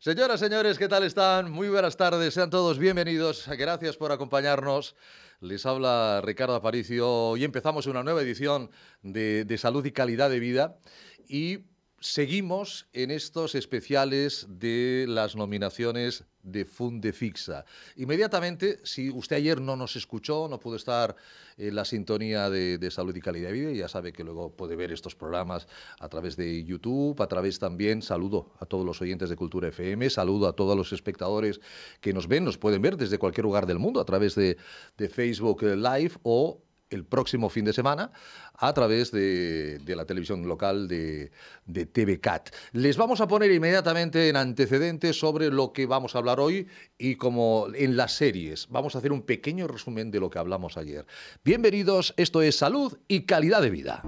Señoras, señores, ¿qué tal están? Muy buenas tardes, sean todos bienvenidos. Gracias por acompañarnos. Les habla Ricardo Aparicio y empezamos una nueva edición de, de Salud y Calidad de Vida. Y Seguimos en estos especiales de las nominaciones de Fundefixa. Inmediatamente, si usted ayer no nos escuchó, no pudo estar en la sintonía de, Salud y Calidad de Vida, ya sabe que luego puede ver estos programas a través de YouTube, a través también, saludo a todos los oyentes de Cultura FM, saludo a todos los espectadores que nos ven, nos pueden ver desde cualquier lugar del mundo a través de, de Facebook Live o el próximo fin de semana a través de, la televisión local de, de TVCAT. Les vamos a poner inmediatamente en antecedentes sobre lo que vamos a hablar hoy y como en las series. Vamos a hacer un pequeño resumen de lo que hablamos ayer. Bienvenidos, esto es Salud y Calidad de Vida.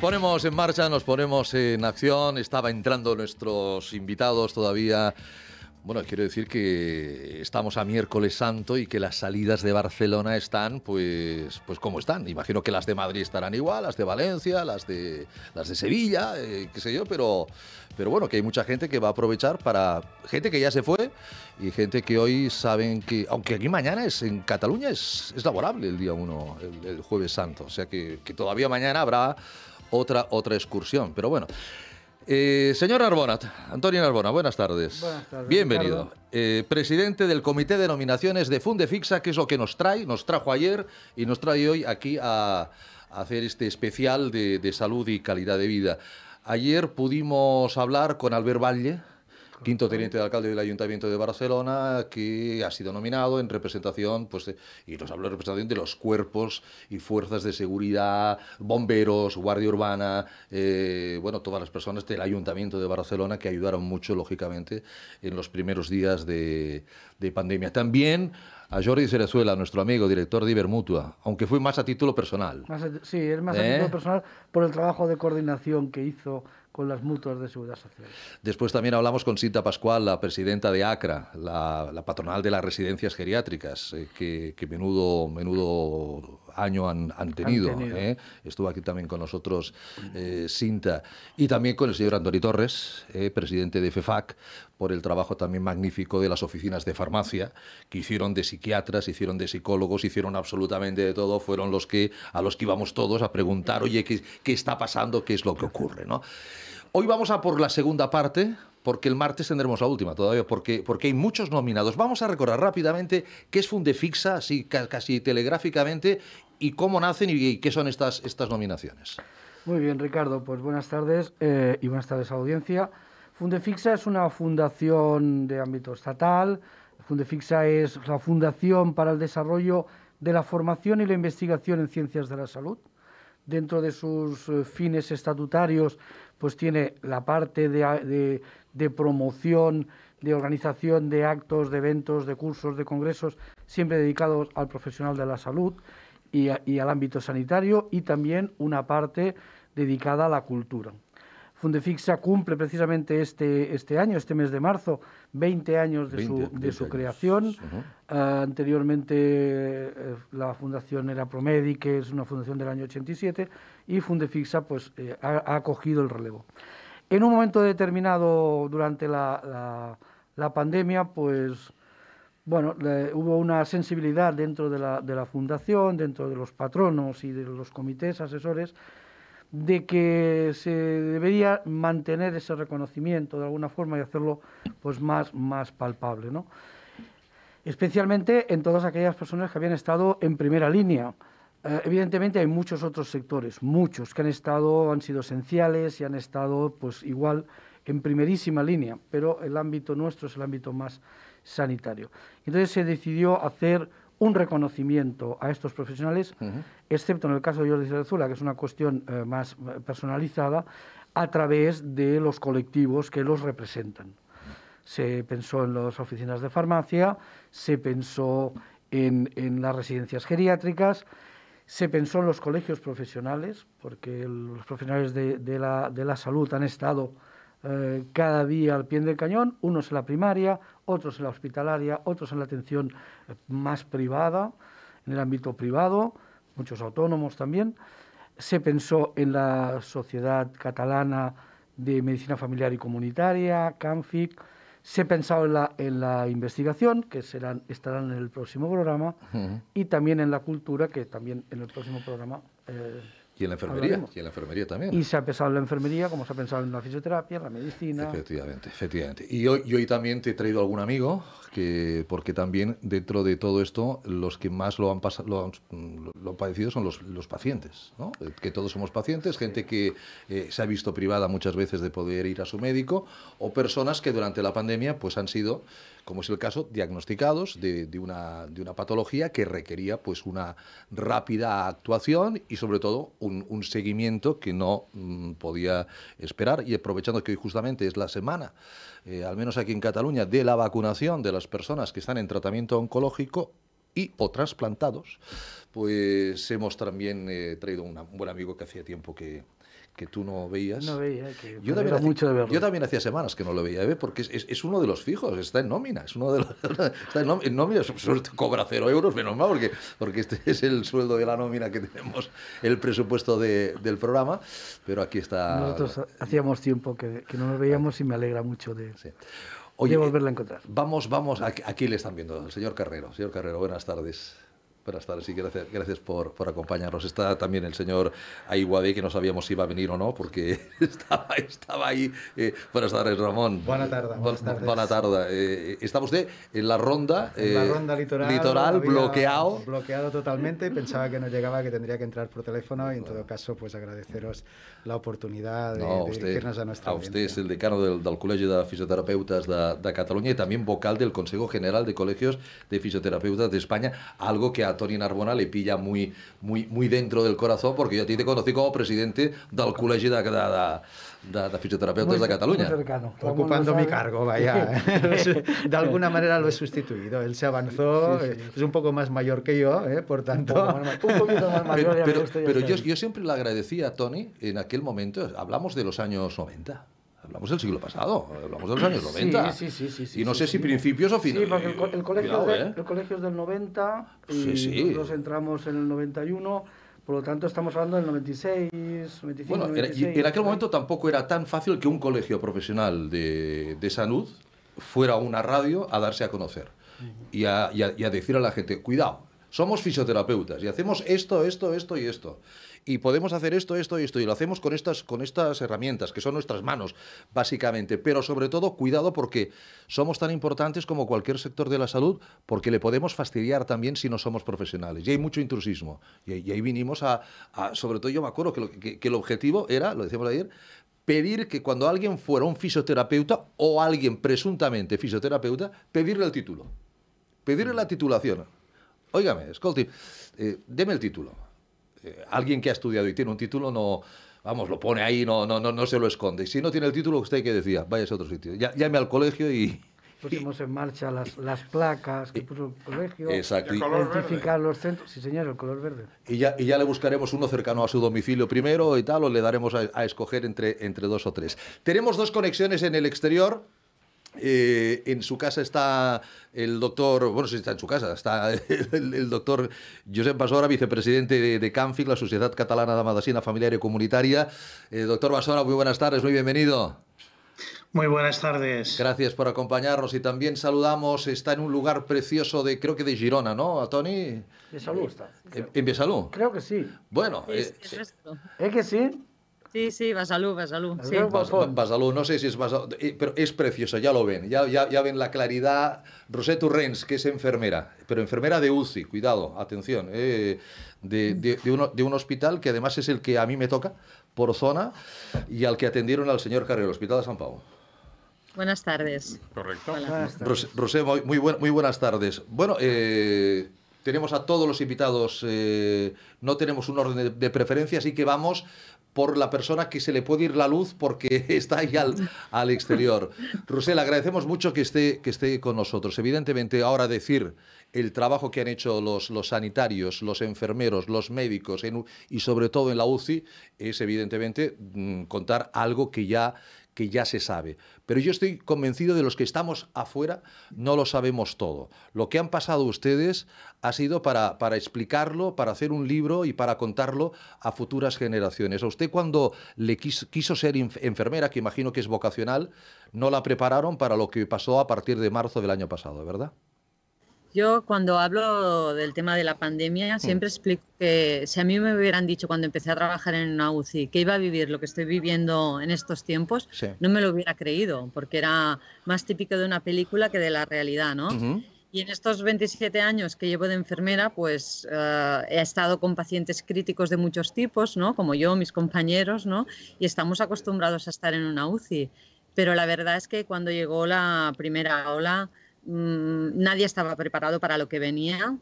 Nos ponemos en marcha, nos ponemos en acción. Estaba entrando nuestros invitados todavía. Bueno, quiero decir que estamos a miércoles santo y que las salidas de Barcelona están pues pues como están. Imagino que las de Madrid estarán igual, las de Valencia, las de las de Sevilla, eh, qué sé yo, pero pero bueno, que hay mucha gente que va a aprovechar para gente que ya se fue y gente que hoy saben que aunque aquí mañana es en Cataluña es, es laborable el día 1, el, el, jueves santo, o sea que, que todavía mañana habrá otra, otra excursión. Pero bueno. Eh, señor Arbonat, Antonio Arbona, buenas tardes. Bienvenido. Eh, presidente del Comité de Nominaciones de Fundefixa, que es lo que nos trae, nos trajo ayer y nos trae hoy aquí a, hacer este especial de, de, salud y calidad de vida. Ayer pudimos hablar con Albert Valle, quinto teniente de alcalde del Ayuntamiento de Barcelona, que ha sido nominado en representación, pues, y nos habló en representación de los cuerpos y fuerzas de seguridad, bomberos, guardia urbana, eh, bueno, todas las personas del Ayuntamiento de Barcelona que ayudaron mucho, lógicamente, en los primeros días de, pandemia. También a Jordi Cerezuela, nuestro amigo, director de Ibermutua, aunque fue más a título personal. sí, es más a ¿Eh? título personal por el trabajo de coordinación que hizo con las multas de seguridad social. Después también hablamos con Cinta Pascual, la presidenta de ACRA, la, patronal de las residencias geriátricas, eh, que, menudo, menudo año han, han tenido. Eh. Estuvo aquí también con nosotros eh, Cinta. Y también con el señor Antoni Torres, eh, presidente de FEFAC, por el trabajo también magnífico de las oficinas de farmacia, que hicieron de psiquiatras, hicieron de psicólogos, hicieron absolutamente de todo, fueron los que a los que íbamos todos a preguntar, oye, ¿qué, qué está pasando? ¿Qué es lo que ocurre? ¿no? Hoy vamos a por la segunda parte, porque el martes tendremos la última todavía, porque, porque hay muchos nominados. Vamos a recordar rápidamente qué es Fundefixa, así casi telegráficamente, y cómo nacen y, qué son estas, estas nominaciones. Muy bien, Ricardo, pues buenas tardes eh, y buenas tardes a la audiencia. Fundefixa es una fundación de ámbito estatal. Fundefixa es la Fundación para el Desarrollo de la Formación y la Investigación en Ciencias de la Salud dentro de sus eh, fines estatutarios, pues tiene la parte de, promoción, de organización de actos, de eventos, de cursos, de congresos, siempre dedicados al profesional de la salud y al ámbito sanitario, y también una parte dedicada a la cultura. Fundefixa cumple precisamente este, este año, este mes de marzo, 20 años de su, de su creación. Ah, anteriormente eh, la fundación era Promedi, que es una fundación del año 87, y Fundefixa pues, eh, ha, acogido el relevo. En un momento determinado durante la, la, pandemia, pues bueno, hubo una sensibilidad dentro de la, de la fundación, dentro de los patronos y de los comités asesores de que se debería mantener ese reconocimiento de alguna forma y hacerlo pues más, más palpable, ¿no? especialmente en todas aquellas personas que habían estado en primera línea. Eh, evidentemente hay muchos otros sectores, muchos que han estado, han sido esenciales y han estado pues igual en primerísima línea, pero el ámbito nuestro es el ámbito más sanitario. Entonces se decidió hacer un reconocimiento a estos profesionales, excepto en el caso de Jordi Azula... que es una cuestión eh, más eh, personalizada, a través de los colectivos que los representan. Se pensó en las oficinas de farmacia, se pensó en, las residencias geriátricas, se pensó en los colegios profesionales, porque los profesionales de, la, salud han estado eh, cada día al pie del cañón, unos en la primaria, otros en la hospitalaria, otros en la atención eh, más privada, en el ámbito privado, muchos autónomos también. Se pensó en la Sociedad Catalana de Medicina Familiar y Comunitaria, CANFIC. Se pensó en la, investigación, que serán, estarán en el próximo programa, y también en la cultura, que también en el próximo programa. Eh, y en la enfermería, y enfermería también. Y se ha pensado en la enfermería, como se ha pensado en la fisioterapia, en la medicina. Efectivamente, efectivamente. Y hoy, hoy también te he traído algún amigo, que, porque también dentro de todo esto, los que más lo han, lo mm, lo han padecido son los, pacientes, ¿no? Eh, que todos somos pacientes, gente que eh, se ha visto privada muchas veces de poder ir a su médico, o personas que durante la pandemia pues han sido como es el caso, diagnosticados de, una, patología que requería pues, una rápida actuación y sobre todo un, seguimiento que no mm, podía esperar. Y aprovechando que hoy justamente es la semana, eh, al menos aquí en Cataluña, de la vacunación de las personas que están en tratamiento oncológico, y o trasplantados, pues hemos también eh, traído un buen amigo que hacía tiempo que, que tú no veías. que yo también hacía, mucho de verlo. Yo también hacía semanas que no lo veía, ¿eh? porque es, uno de los fijos, está en nómina, es uno de está en nómina, cobra cero euros, menos mal, porque, porque este es el sueldo de la nómina que tenemos, el presupuesto de, del programa, pero aquí está... Nosotros hacíamos tiempo que, no nos veíamos y me alegra mucho de... Sí. volverla a encontrar. Vamos, vamos, aquí, aquí le están viendo, el señor Carrero. Señor Carrero, buenas tardes. Buenas tardes y gracias, gracias por, por, acompañarnos. Está también el señor Aiguade, que no sabíamos si iba a venir o no, porque estaba, estaba ahí. Eh, buenas tardes, Ramón. Buenas tardes. Buenas tardes. Eh, está usted en la ronda, la eh, ronda litoral, bloqueado. Bloqueado totalmente. Pensaba que no llegaba, que tendría que entrar por teléfono y en todo caso, pues agradeceros la oportunidad de, no, usted, a nuestra A usted es el decano del, colegio de Fisioterapeutas de, Cataluña y también vocal del Consejo General de Colegios de Fisioterapeutas de España, algo que ha Toni Narbona le pilla muy, muy, muy dentro del corazón porque yo a ti te conocí como presidente del Colegio de, de, de, Fisioterapeutas de Cataluña. Ocupando mi cargo, vaya. de alguna manera lo he sustituido. Él se avanzó, eh, es un poco más mayor que yo, eh, por tanto. Un, poquito más mayor. Pero, yo, yo siempre le agradecía a Tony en aquel momento, hablamos de los años 90. Hablamos del siglo pasado, hablamos de los años 90. Sí, sí, sí. sí y no sé si principios o finales. Sí, porque ¿eh? el, colegio, es del 90 y nosotros entramos en el 91. Por lo tanto, estamos hablando del 96, 95. Bueno, en aquel momento tampoco era tan fácil que un colegio profesional de, de salud fuera a una radio a darse a conocer y, a, y a decir a la gente: cuidado, somos fisioterapeutas y hacemos esto, esto, esto y esto y podemos hacer esto, esto y esto, y lo hacemos con estas, con estas herramientas, que son nuestras manos, básicamente. Pero sobre todo, cuidado porque somos tan importantes como cualquier sector de la salud, porque le podemos fastidiar también si no somos profesionales. Y hay mucho intrusismo. Y, ahí vinimos a, sobre todo yo me acuerdo que, que, el objetivo era, lo decíamos ayer, pedir que cuando alguien fuera un fisioterapeuta o alguien presuntamente fisioterapeuta, pedirle el título. Pedirle la titulación. Óigame, Scotty eh, deme el título. Eh, alguien que ha estudiado y tiene un título no, vamos, lo pone ahí, no, no, no, no se lo esconde. Si no tiene el título, usted ¿qué decía, váyase a otro sitio. Ya, llame al colegio y... Pusimos en marcha las, las placas que puso el colegio. Exacto. identificar los centros. Sí, señor, el color verde. Y ya, y ya le buscaremos uno cercano a su domicilio primero y tal, o le daremos a, a escoger entre, entre dos o tres. Tenemos dos conexiones en el exterior. Eh, en su casa está el doctor, bueno, si está en su casa, está el, doctor Josep Basora, vicepresidente de, CAMFIC, la Sociedad Catalana de Medicina Familiar y Comunitaria. Eh, doctor Basora, muy buenas tardes, muy bienvenido. Muy buenas tardes. Gracias por acompañarnos y también saludamos, está en un lugar precioso de, creo que de Girona, ¿no, a Tony? De salud está. ¿En, en Creo que sí. Bueno. Eh, es que sí. Sí, sí, Basalú, Basalú. Sí. Basalú, no sé si es Basalú, eh, pero es precioso, ya lo ven, ya, ya, ven la claridad. Rosé Turrens, que es enfermera, pero enfermera de UCI, cuidado, atención, eh, de, un hospital que además es el que a mí me toca por zona y al que atendieron al señor Carrero, Hospital de San Pau. Buenas tardes. Correcto. Rosé, muy, buenas tardes. Bueno, eh, tenemos a todos los invitados, no tenemos un orden de, preferencia, así que vamos, por la persona que se le puede ir la luz porque está ahí al, exterior. Rusel, agradecemos mucho que esté, que esté con nosotros. Evidentemente, ahora decir el trabajo que han hecho los, los sanitarios, los enfermeros, los médicos y sobre todo en la UCI es evidentemente mm, contar algo que ya que ya se sabe. Pero yo estoy convencido de los que estamos afuera no lo sabemos todo. Lo que han pasado ustedes ha sido para, para explicarlo, para hacer un libro y para contarlo a futuras generaciones. A usted cuando le quiso ser enfermera, que imagino que es vocacional, no la prepararon para lo que pasó a partir de marzo del año pasado, ¿verdad? Yo cuando hablo del tema de la pandemia siempre explico que si a mí me hubieran dicho cuando empecé a trabajar en una UCI que iba a vivir lo que estoy viviendo en estos tiempos, no me lo hubiera creído, porque era más típico de una película que de la realidad, ¿no? Y en estos 27 años que llevo de enfermera, pues ah, he estado con pacientes críticos de muchos tipos, ¿no? Como yo, mis compañeros, ¿no? Y estamos acostumbrados a estar en una UCI. Pero la verdad es que cuando llegó la primera ola, Mm, nadie estaba preparado para lo que venía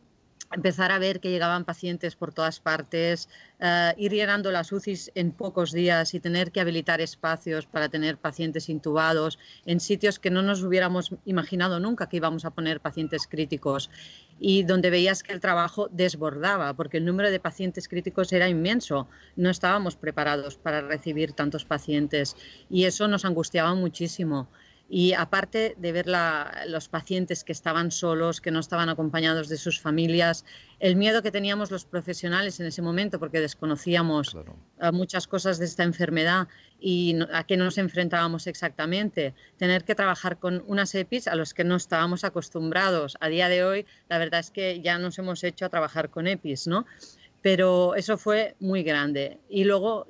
empezar a ver que llegaban pacientes por todas partes, eh, ir llenando las UCIs en pocos días y tener que habilitar espacios para tener pacientes intubados en sitios que no nos hubiéramos imaginado nunca que íbamos a poner pacientes críticos y donde veías que el trabajo desbordaba porque el número de pacientes críticos era inmenso, no estábamos preparados para recibir tantos pacientes y eso nos angustiaba muchísimo. Y aparte de ver los pacientes que estaban solos, que no estaban acompañados de sus familias, el miedo que teníamos los profesionales en ese momento, porque desconocíamos eh, muchas cosas de esta enfermedad y a qué nos enfrentábamos exactamente, tener que trabajar con unas EPIs a los que no estábamos acostumbrados. A día de hoy, la verdad es que ya nos hemos hecho a trabajar con EPIs, ¿no? pero eso fue muy grande. Y luego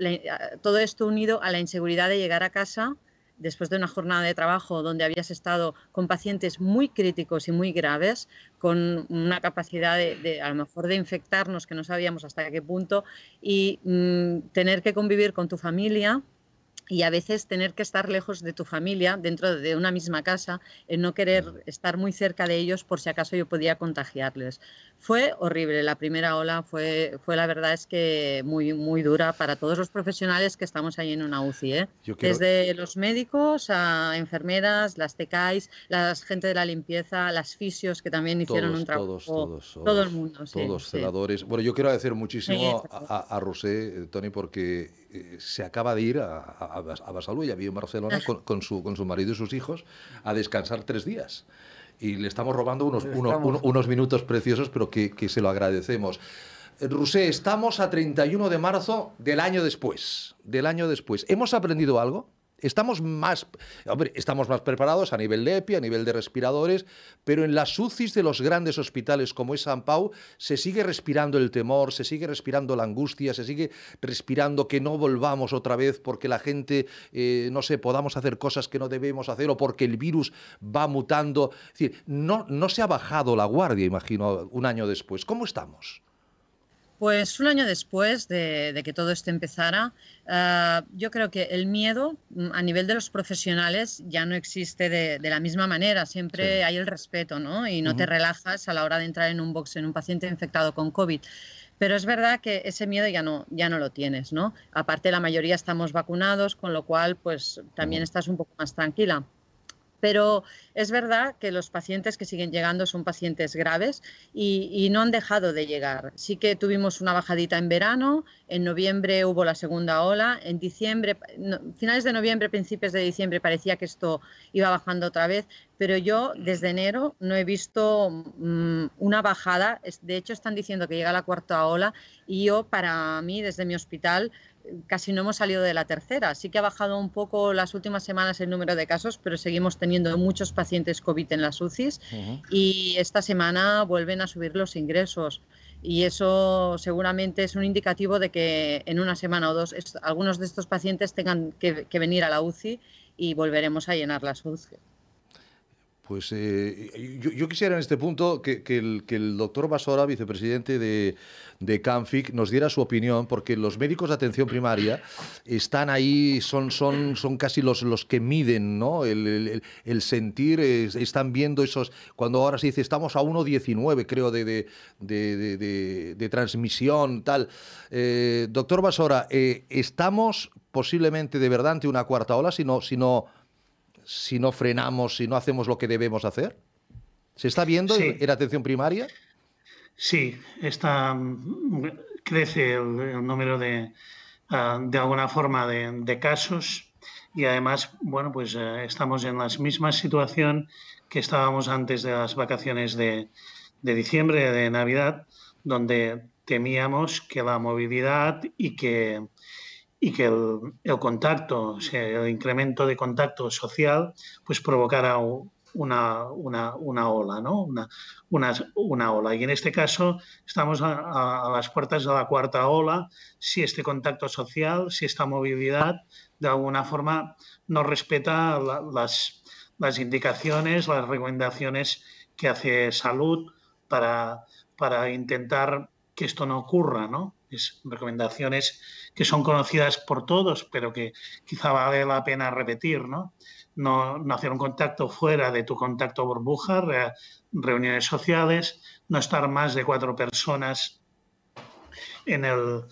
todo esto unido a la inseguridad de llegar a casa después de una jornada de trabajo donde habías estado con pacientes muy críticos y muy graves, con una capacidad de, a lo mejor de infectarnos que no sabíamos hasta qué punto, y mm, tener que convivir con tu familia, y a veces tener que estar lejos de tu familia, dentro de una misma casa, en no querer estar muy cerca de ellos por si acaso yo podía contagiarles. Fue horrible, la primera ola fue, fue la verdad es que muy, muy dura para todos los profesionales que estamos ahí en una UCI. ¿eh? Desde los médicos a enfermeras, las TECAIs, la gente de la limpieza, las fisios que también hicieron un trabajo. Todos, todos, todo el mundo. Sí, todos, celadores. Bueno, yo quiero agradecer muchísimo a, a, Rosé, eh, Tony, porque eh, se acaba de ir a, a, a ha en Barcelona ah. su, con su marido y sus hijos, a descansar tres días y le estamos robando unos, minutos preciosos, pero que, que se lo agradecemos. Eh, Rusé, estamos a 31 de marzo del año después, del año después. ¿Hemos aprendido algo? Estamos más, estamos más preparados a nivel de EPI, a nivel de respiradores, pero en las UCIs de los grandes hospitales como es San Pau se sigue respirando el temor, se sigue respirando la angustia, se sigue respirando que no volvamos otra vez porque la gente, eh, no sé, podamos hacer cosas que no debemos hacer o porque el virus va mutando. decir, no, no se ha bajado la guardia, imagino, un año después. ¿Cómo estamos? Pues un año después de, que todo esto empezara, ah, yo creo que el miedo mm, a nivel de los profesionales ya no existe de, la misma manera. Siempre hay el respeto, ¿no? Y no te relajas a la hora de entrar en un box en un paciente infectado con COVID. Pero es verdad que ese miedo ya no, ya no lo tienes, ¿no? Aparte, la mayoría estamos vacunados, con lo cual, pues también estás un poco más tranquila. Pero es verdad que los pacientes que siguen llegando son pacientes graves y, no han dejado de llegar. Sí que tuvimos una bajadita en verano, en noviembre hubo la segunda ola, en diciembre, finales de noviembre, principios de diciembre parecía que esto iba bajando otra vez, pero yo desde enero no he visto mm, una bajada. De hecho, están diciendo que llega la cuarta ola y yo, para mí, desde mi hospital, casi no hemos salido de la tercera. Sí que ha bajado un poco las últimas semanas el número de casos, pero seguimos teniendo muchos pacientes pacientes COVID en las UCIs y esta semana vuelven a subir los ingresos. Y eso seguramente es un indicativo de que en una semana o dos algunos de estos pacientes tengan que, que venir a la UCI y volveremos a llenar las UCI. Pues eh, yo, quisiera en este punto que, el, doctor Basora, vicepresidente de, CANFIC, nos diera su opinión, porque los médicos de atención primaria están ahí, son, son, son casi los, los que miden ¿no? el, sentir, están viendo esos, cuando ahora se dice estamos a 1,19 creo de, de, transmisión, tal. Eh, doctor Basora, eh, ¿estamos posiblemente de verdad ante una cuarta ola, si no...? si no frenamos, si no hacemos lo que debemos hacer? ¿Se está viendo en, atención primaria? Sí, está, crece el, número de, ah, de alguna forma de, casos y además, bueno, pues eh, estamos en la misma situación que estábamos antes de las vacaciones de, de diciembre, de Navidad, donde temíamos que la movilidad y que y que el, contacto, o sea, el incremento de contacto social, pues provocara una, ola, ¿no? Una, una, ola. Y en este caso estamos a, las puertas de la cuarta ola, si este contacto social, si esta movilidad, de alguna forma, no respeta las, indicaciones, las recomendaciones que hace salud para, para intentar que esto no ocurra, ¿no? es recomendaciones que son conocidas por todos, pero que quizá vale la pena repetir, ¿no? No, hacer un contacto fuera de tu contacto burbuja, reuniones sociales, no estar más de cuatro personas en el,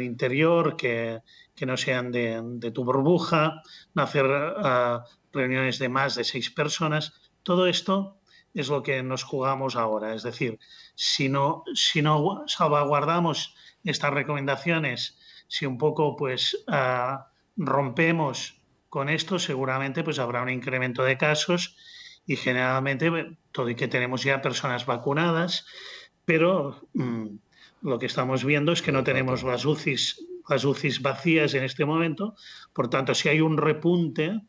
interior que, no sean de, tu burbuja, no hacer ah, reuniones de más de seis personas. Todo esto es lo que nos jugamos ahora, es decir, si no, si no salvaguardamos estas recomendaciones, si un poco pues ah, rompemos con esto, seguramente pues habrá un incremento de casos y generalmente todo y que tenemos ya personas vacunadas, pero mm, lo que estamos viendo es que no tenemos las UCIs, las vacías en este momento, por tanto si hay un repunte,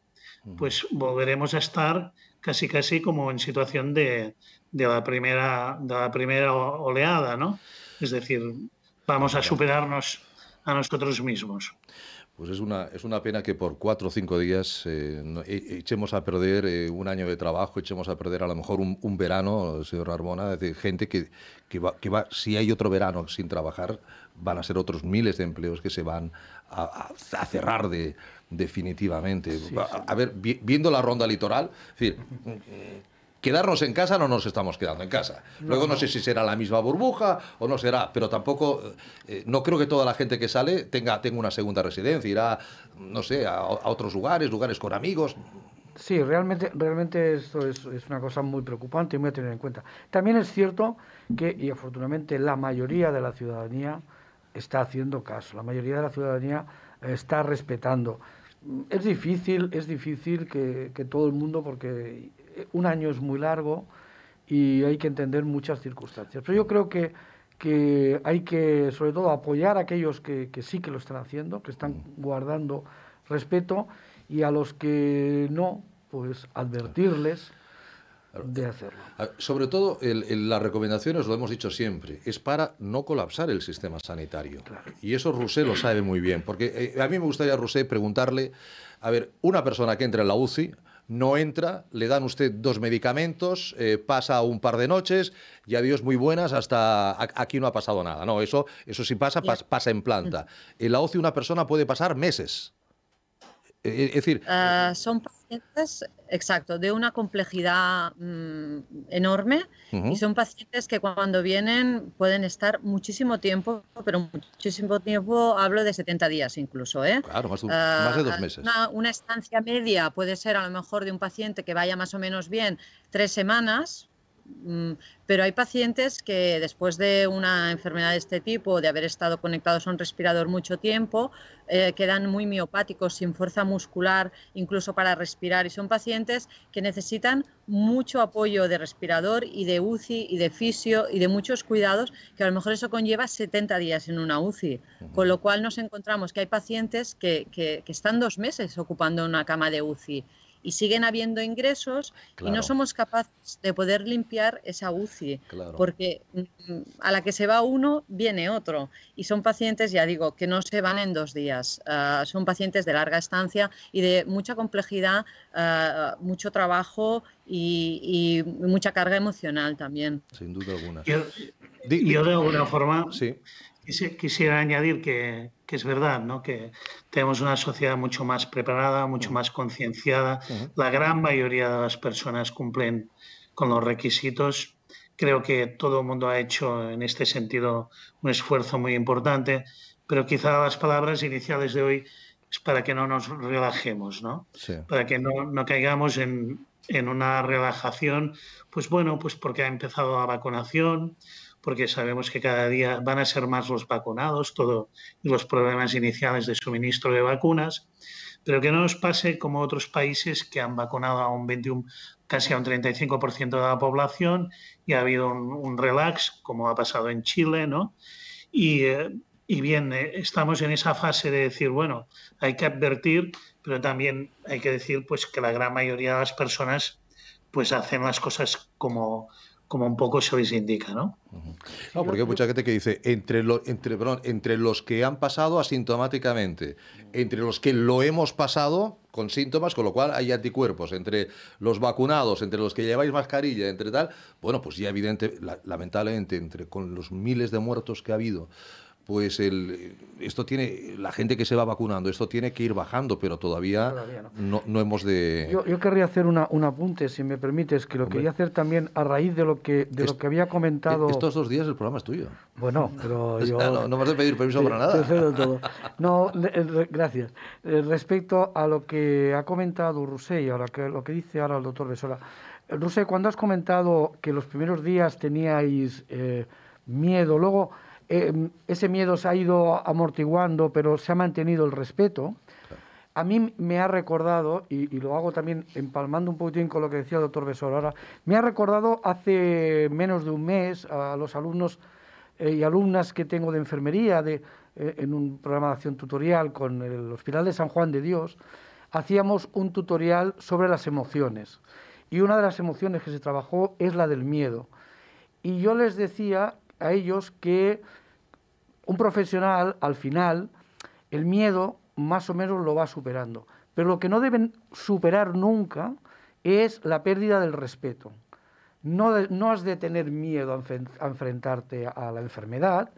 pues volveremos a estar casi casi como en situación de, la, primera, de la primera oleada, ¿no? Es decir, vamos a superarnos a nosotros mismos. Pues es una, es una pena que por cuatro o cinco días eh, e, echemos a perder eh, un año de trabajo, echemos a perder a lo mejor un, verano, señor Armona, de gente que, va, si hay otro verano sin trabajar, van a ser otros miles de empleos que se van a cerrar de, definitivamente. a, ver, viendo la ronda litoral, decir, mm, quedarnos en casa no nos estamos quedando en casa. Luego no, sé si será la misma burbuja o no será, pero tampoco, eh, eh, no creo que toda la gente que sale tenga, tenga una segunda residencia, irá, no sé, a, otros lugares, lugares con amigos. Sí, realmente, realmente esto es, es, una cosa muy preocupante y muy a tener en cuenta. También es cierto que, y afortunadamente, la mayoría de la ciudadanía está haciendo caso, la mayoría de la ciudadanía está respetando. Es difícil, es difícil que, todo el mundo, porque eh, un año es muy largo y hay que entender muchas circunstancias. Pero yo creo que, que hay que, sobre todo, apoyar a aquellos que, que sí que lo están haciendo, que están mm. guardando respeto, y a los que no, pues advertirles de hacerlo. Ah, sobre todo, las recomendaciones, lo hemos dicho siempre, es para no colapsar el sistema sanitario. Y eso Rusé lo sabe muy bien, porque eh, a mí me gustaría, Rusé, preguntarle, a ver, una persona que entra en la UCI, no entra, le dan usted dos medicamentos, eh, pasa un par de noches y adiós muy buenas, hasta aquí no ha pasado nada. No, eso, eso si pasa, pasa en planta. En la UCI una persona puede pasar meses. Eh, es decir... Ah, son pacientes, exacto, de una complejidad mm, enorme y son pacientes que cuando vienen pueden estar muchísimo tiempo, pero muchísimo tiempo, hablo de 70 días incluso. ¿eh? Claro, más de, ah, dos ah, meses. una estancia media puede ser a lo mejor de un paciente que vaya más o menos bien tres semanas, Mm, pero hay pacientes que después de una enfermedad de este tipo, de haber estado conectados a un respirador mucho tiempo, eh, quedan muy miopáticos, sin fuerza muscular, incluso para respirar. Y son pacientes que necesitan mucho apoyo de respirador y de UCI y de fisio y de muchos cuidados, que a lo mejor eso conlleva 70 días en una UCI. Con lo cual nos encontramos que hay pacientes que están dos meses ocupando una cama de UCI y siguen habiendo ingresos y no somos capaces de poder limpiar esa UCI, porque mm, a la que se va uno, viene otro. Y son pacientes, ya digo, que no se van en dos días, ah, son pacientes de larga estancia y de mucha complejidad, ah, mucho trabajo y, mucha carga emocional también. Sin duda alguna. Yo, yo de alguna forma... Sí. Quisiera añadir que, es verdad, que tenemos una sociedad mucho más preparada, mucho más concienciada. La gran mayoría de las personas cumplen con los requisitos. Creo que todo el mundo ha hecho en este sentido un esfuerzo muy importante, pero quizá las palabras iniciales de hoy es para que no nos relajemos, Para que no, caigamos en, en una relajación, pues bueno, pues porque ha empezado la vacunación, porque sabemos que cada día van a ser más los vacunados, todo los problemas iniciales de suministro de vacunas, pero que no nos pase como otros países que han vacunado a un 21, casi a un 35% de la población y ha habido un, relax, como ha pasado en Chile, ¿no? Y, eh, y bien, eh, estamos en esa fase de decir, bueno, hay que advertir, pero también hay que decir pues que la gran mayoría de las personas pues hacen las cosas como como un poco les indica, ¿no? No, porque hay mucha gente que dice, entre, los entre, perdón, entre los que han pasado asintomáticamente, entre los que lo hemos pasado con síntomas, con lo cual hay anticuerpos, entre los vacunados, entre los que lleváis mascarilla, entre tal, bueno, pues ya evidente, lamentablemente, entre con los miles de muertos que ha habido, pues el, esto tiene, la gente que se va vacunando, esto tiene que ir bajando, pero todavía, no. hemos de... Yo, querría hacer una, un apunte, si me permites, que lo quería hacer también a raíz de lo que, de lo que había comentado... Estos dos días el programa es tuyo. Bueno, pero yo... no, me has de pedir permiso para nada. No, eh, gracias. Eh, respecto a lo que ha comentado Roussey, ahora que lo que dice ahora el doctor Besola, eh, Rusell cuando has comentado que los primeros días teníais miedo, luego eh, ese miedo se ha ido amortiguando, pero se ha mantenido el respeto. A mí me ha recordado, y, lo hago también empalmando un poquitín con lo que decía el doctor Besor ahora, me ha recordado hace menos de un mes a los alumnos eh, y alumnas que tengo de enfermería de, eh, en un programa de acción tutorial con el Hospital de San Juan de Dios, hacíamos un tutorial sobre las emociones. Y una de las emociones que se trabajó es la del miedo. Y yo les decía a ellos que un profesional, al final, el miedo más o menos lo va superando. Pero lo que no deben superar nunca es la pérdida del respeto. No, no has de tener miedo a, enfrentarte a la enfermedad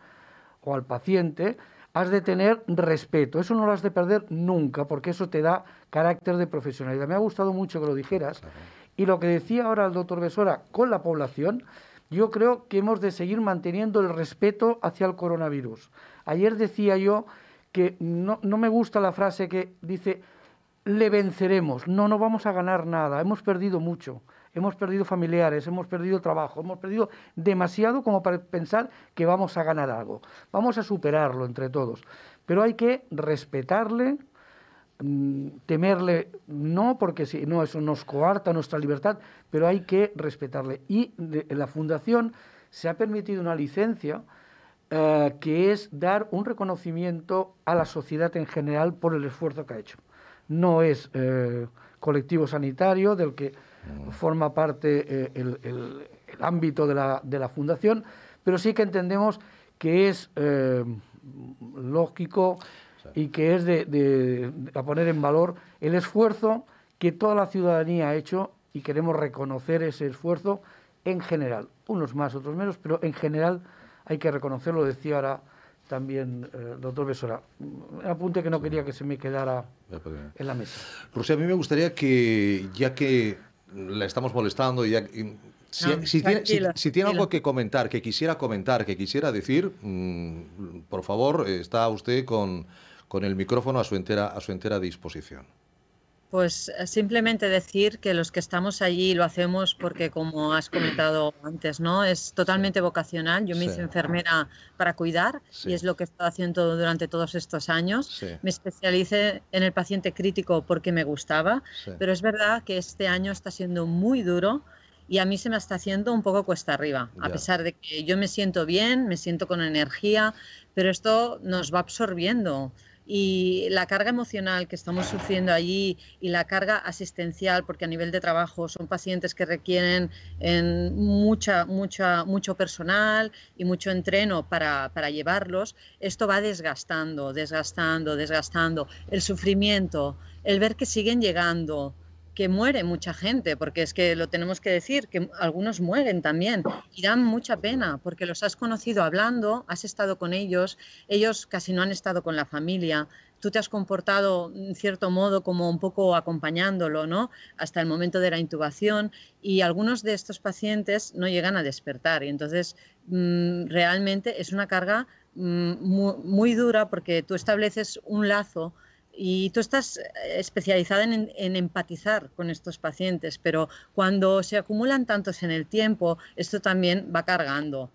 o al paciente, has de tener respeto. Eso no lo has de perder nunca, porque eso te da carácter de profesionalidad. Me ha gustado mucho que lo dijeras. Y lo que decía ahora el doctor Besora con la población, yo creo que hemos de seguir manteniendo el respeto hacia el coronavirus. Ayer decía yo que no, no, me gusta la frase que dice, le venceremos, no, no vamos a ganar nada, hemos perdido mucho, hemos perdido familiares, hemos perdido trabajo, hemos perdido demasiado como para pensar que vamos a ganar algo, vamos a superarlo entre todos, pero hay que respetarle, Mm, temerle no porque si no eso nos coarta nuestra libertad pero hay que respetarle y la fundación se ha permitido una licencia eh, que es dar un reconocimiento a la sociedad en general por el esfuerzo que ha hecho no es eh, colectivo sanitario del que mm. forma parte eh, el, ámbito de la, de la, fundación pero sí que entendemos que es lógico y que es de, a poner en valor el esfuerzo que toda la ciudadanía ha hecho y queremos reconocer ese esfuerzo en general, unos más, otros menos, pero en general hay que reconocerlo, decía ahora también eh, doctor Besora. Un apunte que no quería que se me quedara pues, en la mesa. Rusia, a mí me gustaría que, ya que la estamos molestando, y, si, tiene, algo que comentar, que quisiera comentar, que quisiera decir, mm, por favor, está usted con con el micrófono a su entera, a su entera disposición. Pues eh, simplemente decir que los que estamos allí lo hacemos porque, como has comentado antes, ¿no? Es totalmente vocacional. Yo me hice enfermera para cuidar y es lo que he estado haciendo durante todos estos años. Me especialicé en el paciente crítico porque me gustaba, pero es verdad que este año está siendo muy duro y a mí se me está haciendo un poco cuesta arriba, a pesar de que yo me siento bien, me siento con energía, pero esto nos va absorbiendo y la carga emocional que estamos sufriendo allí y la carga asistencial, porque a nivel de trabajo son pacientes que requieren mucha, mucha, mucho personal y mucho entreno para, para llevarlos, esto va desgastando, desgastando, desgastando. El sufrimiento, el ver que siguen llegando, que muere mucha gente, porque es que lo tenemos que decir, que algunos mueren también y dan mucha pena, porque los has conocido hablando, has estado con ellos, ellos casi no han estado con la familia, tú te has comportado en cierto modo como un poco acompañándolo, ¿no? Hasta el momento de la intubación y algunos de estos pacientes no llegan a despertar y entonces mm, realmente es una carga mm, muy dura porque tú estableces un lazo y tú estás eh, especializada en, empatizar con estos pacientes, pero cuando se acumulan tantos en el tiempo, esto también va cargando.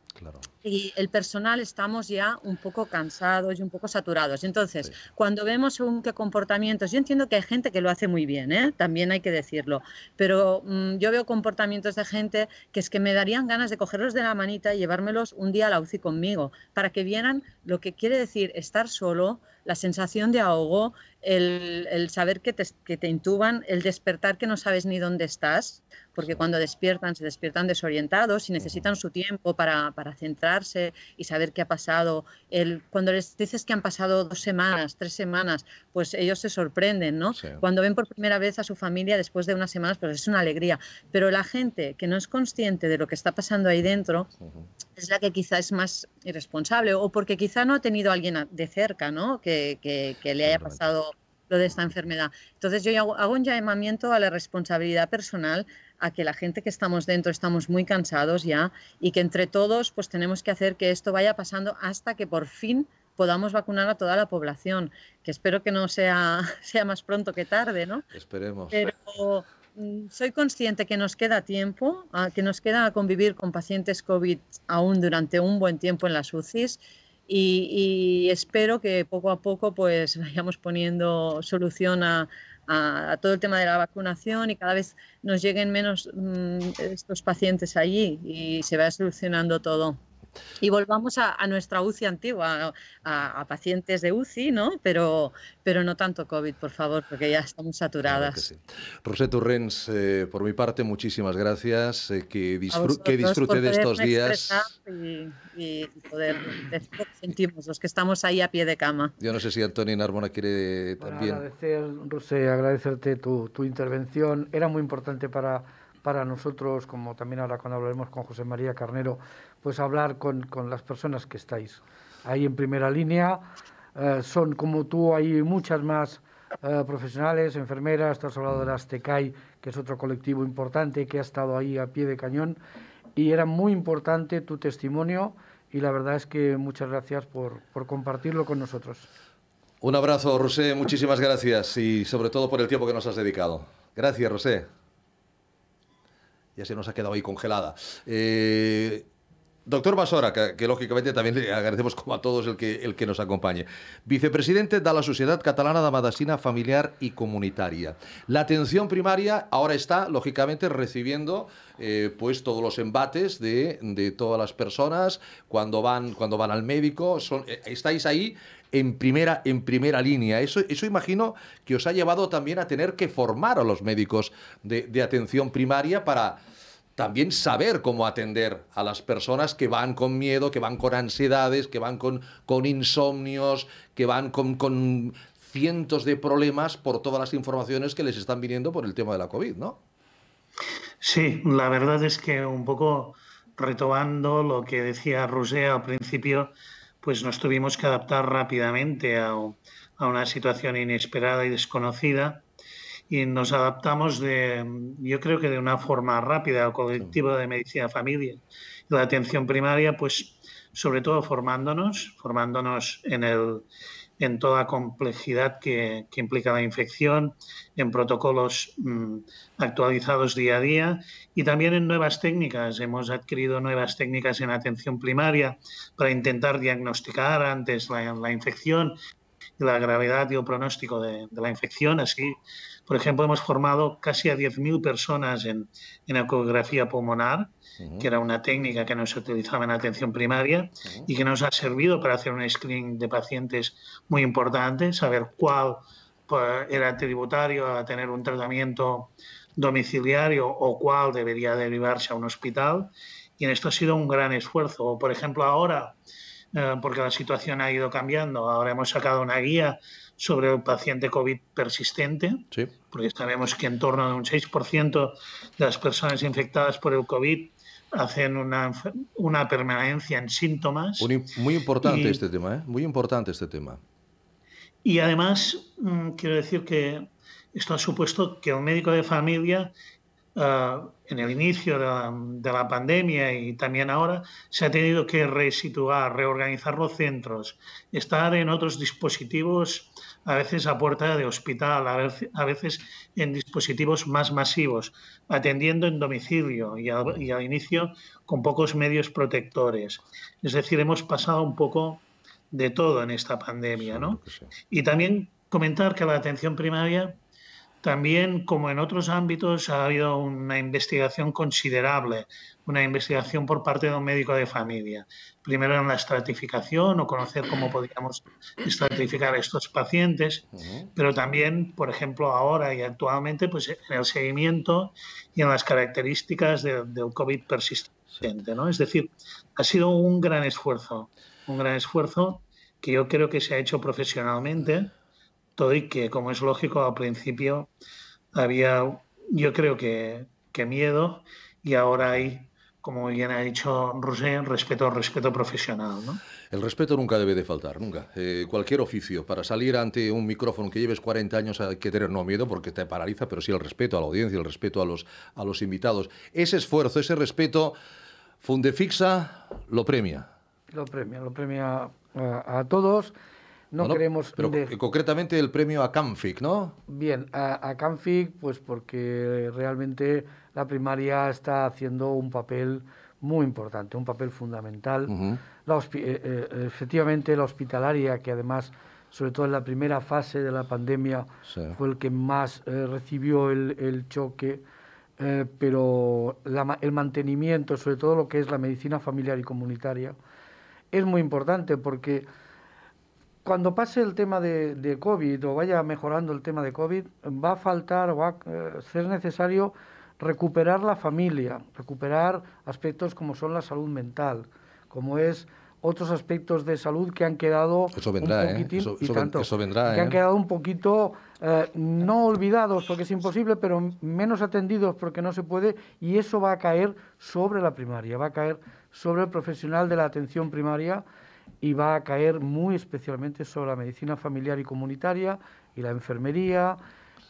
Y el personal estamos ya un poco cansados y un poco saturados. Entonces, cuando vemos según qué comportamientos, yo entiendo que hay gente que lo hace muy bien, ¿eh? también hay que decirlo, pero mm, yo veo comportamientos de gente que es que me darían ganas de cogerlos de la manita y llevármelos un día a la UCI conmigo, para que vieran lo que quiere decir estar solo, la sensación de ahogo el, saber que te, intuban, el despertar que no sabes ni dónde estás, porque cuando despiertan se despiertan desorientados y necesitan su tiempo para, centrarse y saber qué ha pasado. El, cuando les dices que han pasado dos semanas, tres semanas, pues ellos se sorprenden, ¿no? Cuando ven por primera vez a su familia después de unas semanas, pues es una alegría. Pero la gente que no es consciente de lo que está pasando ahí dentro es la que quizá es más irresponsable o porque quizá no ha tenido a alguien de cerca, ¿no? que le haya pasado lo de esta enfermedad. Entonces yo hago, un llamamiento a la responsabilidad personal, a que la gente que estamos dentro estamos muy cansados ya y que entre todos pues tenemos que hacer que esto vaya pasando hasta que por fin podamos vacunar a toda la población, que espero que no sea, sea más pronto que tarde, ¿no? Esperemos. Pero mm, soy consciente que nos queda tiempo, que nos queda convivir con pacientes COVID aún durante un buen tiempo en las UCIs y, espero que poco a poco pues vayamos poniendo solución a, todo el tema de la vacunación y cada vez nos lleguen menos mm, estos pacientes allí y se va solucionando todo. Y volvamos a, nuestra UCI antigua, a, pacientes de UCI, ¿no? Pero, pero no tanto COVID, por favor, porque ya estamos saturadas. Claro sí. Eh, por mi parte, muchísimas gracias. Eh, que, disfrute, que, de estos días. Y, poder sentimos los que estamos ahí a pie de cama. Yo no sé si Antonio Narbona quiere bueno, también. Agradecer, Rosé, agradecerte tu, tu intervención. Era muy importante para para nosotros, como también ahora cuando hablaremos con José María Carnero, pues hablar con, con las personas que estáis ahí en primera línea. Eh, son como tú, hay muchas más eh, profesionales, enfermeras, estás hablando de las TECAI, que es otro colectivo importante que ha estado ahí a pie de cañón. Y era muy importante tu testimonio y la verdad es que muchas gracias por, por compartirlo con nosotros. Un abrazo, Rosé, muchísimas gracias y sobre todo por el tiempo que nos has dedicado. Gracias, Rosé. Ya se nos ha quedado ahí congelada. Eh... Doctor Basora, que, lógicamente también le agradecemos como a todos el que, el que nos acompañe. Vicepresidente de la Sociedad Catalana de Medicina Familiar y Comunitaria. La atención primaria ahora está, lógicamente, recibiendo eh, pues todos los embates de, todas las personas cuando van, cuando van al médico. Eh, estáis ahí en primera, en primera línea. Eso, eso imagino que os ha llevado también a tener que formar a los médicos de, de atención primaria para también saber cómo atender a las personas que van con miedo, que van con ansiedades, que van con, con insomnios, que van con, cientos de problemas por todas las informaciones que les están viniendo por el tema de la COVID, ¿no? Sí, la verdad es que un poco retomando lo que decía Rusia al principio, pues nos tuvimos que adaptar rápidamente a, a una situación inesperada y desconocida y nos adaptamos de, yo creo que de una forma rápida al colectivo de medicina familia. La atención primaria, pues sobre todo formándonos, formándonos en, el, en toda complejidad que, implica la infección, en protocolos mm, actualizados día a día y también en nuevas técnicas. Hemos adquirido nuevas técnicas en atención primaria para intentar diagnosticar antes la, la infección, la gravedad y el pronóstico de, de la infección, así por ejemplo, hemos formado casi a 10.000 personas en, en ecografía pulmonar, que era una técnica que no se utilizaba en atención primaria y que nos ha servido para hacer un screening de pacientes muy importante, saber cuál era pues, tributario a tener un tratamiento domiciliario o cuál debería derivarse a un hospital. Y en esto ha sido un gran esfuerzo. Por ejemplo, ahora, eh, porque la situación ha ido cambiando, ahora hemos sacado una guía sobre el paciente COVID persistente, porque sabemos que en torno a un 6% de las personas infectadas por el COVID hacen una, una permanencia en síntomas. Muy, importante este tema, ¿eh? muy importante este tema. Y además, mm, quiero decir que esto ha supuesto que un médico de familia eh, en el inicio de la, pandemia y también ahora, se ha tenido que resituar, reorganizar los centros, estar en otros dispositivos, a veces a puerta de hospital, a veces, en dispositivos más masivos, atendiendo en domicilio y al, y al inicio con pocos medios protectores. Es decir, hemos pasado un poco de todo en esta pandemia, ¿no? Y también comentar que la atención primaria también, como en otros ámbitos, ha habido una investigación considerable, una investigación por parte de un médico de familia. Primero en la estratificación o conocer cómo podríamos estratificar a estos pacientes, pero también, por ejemplo, ahora y actualmente, pues en el seguimiento y en las características del COVID persistente. ¿no? Es decir, ha sido un gran esfuerzo, un gran esfuerzo que yo creo que se ha hecho profesionalmente todo y que, como es lógico, al principio había, yo creo que, que miedo y ahora hay, como bien ha dicho Rosé, respeto, respeto profesional. ¿no? El respeto nunca debe de faltar, nunca. Eh, cualquier oficio, para salir ante un micrófono que lleves 40 años hay que tener no miedo porque te paraliza, pero sí el respeto a la audiencia, el respeto a los, a los invitados. Ese esfuerzo, ese respeto, Fundefixa lo premia. Lo premia, lo premia eh, a todos no, queremos... Pero eh, concretamente el premio a Canfic, ¿no? Bien, a, a Canfic pues porque realmente la primaria está haciendo un papel muy importante, un papel fundamental. Eh, eh, efectivamente, la hospitalaria, que además, sobre todo en la primera fase de la pandemia, fue el que más recibió el, choque, pero el mantenimiento, sobre todo lo que es la medicina familiar y comunitaria, es muy importante porque cuando pase el tema de, COVID o vaya mejorando el tema de COVID, va a faltar o va a eh, ser necesario recuperar la familia, recuperar aspectos como son la salud mental, como es otros aspectos de salud que han quedado un que han ¿eh? quedado un poquito eh, no olvidados porque es imposible, pero menos atendidos porque no se puede y eso va a caer sobre la primaria, va a caer sobre el profesional de la atención primaria y va a caer muy especialmente sobre la medicina familiar y comunitaria y la enfermería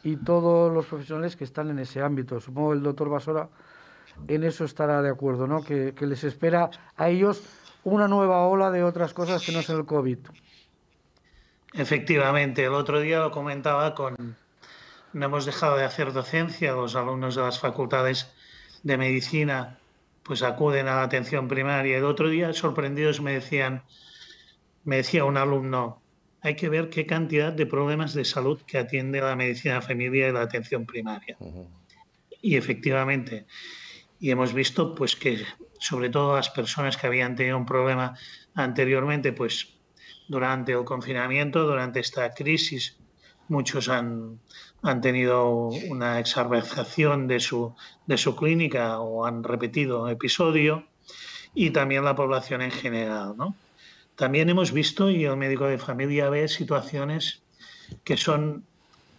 y todos los profesionales que están en ese ámbito. Supongo que el doctor Basora en eso estará de acuerdo, ¿no? Que, que, les espera a ellos una nueva ola de otras cosas que no es el COVID. Efectivamente, el otro día lo comentaba con... No hemos dejado de hacer docencia, los alumnos de las facultades de medicina pues acuden a la atención primaria. El otro día, sorprendidos, me decían, me decía un alumno, hay que ver qué cantidad de problemas de salud que atiende la medicina familiar y la atención primaria. Y efectivamente, y hemos visto pues que sobre todo las personas que habían tenido un problema anteriormente, pues durante el confinamiento, durante esta crisis, muchos han, tenido una exacerbación de su, de su clínica o han repetido episodio y también la población en general, ¿no? También hemos visto, y el médico de familia ve situaciones que son,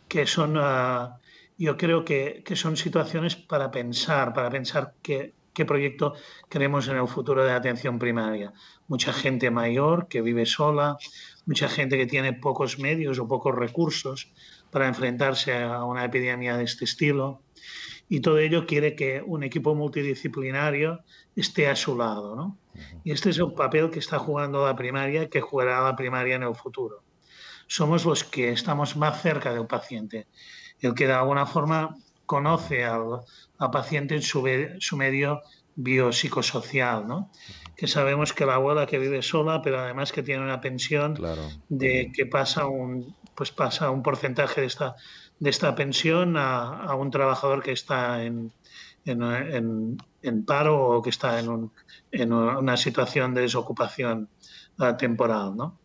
que son ah, yo creo que, son situaciones para pensar, para pensar qué, qué proyecto queremos en el futuro de atención primaria. Mucha gente mayor que vive sola, mucha gente que tiene pocos medios o pocos recursos para enfrentarse a una epidemia de este estilo. Y todo ello quiere que un equipo multidisciplinario esté a su lado. ¿no? Y este es el papel que está jugando la primaria, que jugará la primaria en el futuro. Somos los que estamos más cerca del paciente, el que de alguna forma conoce al, paciente en su, su medio biopsicosocial, ¿no? que sabemos que la abuela que vive sola, pero además que tiene una pensión, de que pasa un, pues pasa un porcentaje de esta, de esta pensión a un trabajador que está en, en, paro o que está en, una situación de desocupación temporal. ¿no?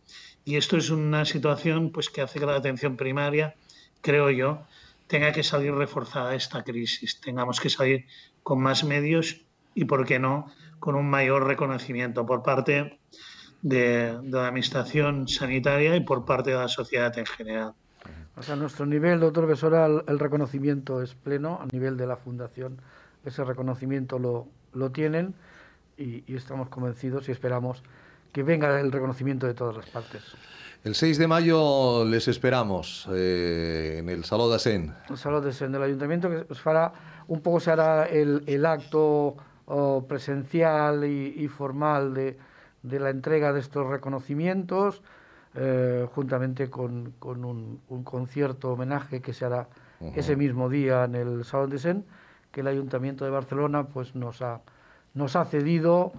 Y esto es una situación pues, que hace que la atención primaria, creo yo, tenga que salir reforzada de esta crisis. Tengamos que salir con más medios y, por qué no, con un mayor reconocimiento por parte de, de la administración sanitaria y por parte de la sociedad en general. O sea, a nuestro nivel, doctor Besora, el reconocimiento es pleno a nivel de la Fundación ese reconocimiento lo, lo tienen y, estamos convencidos y esperamos que venga el reconocimiento de todas las partes. El 6 de mayo les esperamos eh, en el Salón de Sen. El Salón de Sen del Ayuntamiento, que un poco se hará el, el acto oh, presencial y, formal de, de, la entrega de estos reconocimientos, eh, juntamente con, con un, un, concierto homenaje que se hará ese mismo día en el Salón de Sen que el Ayuntamiento de Barcelona pues, nos, ha, nos ha cedido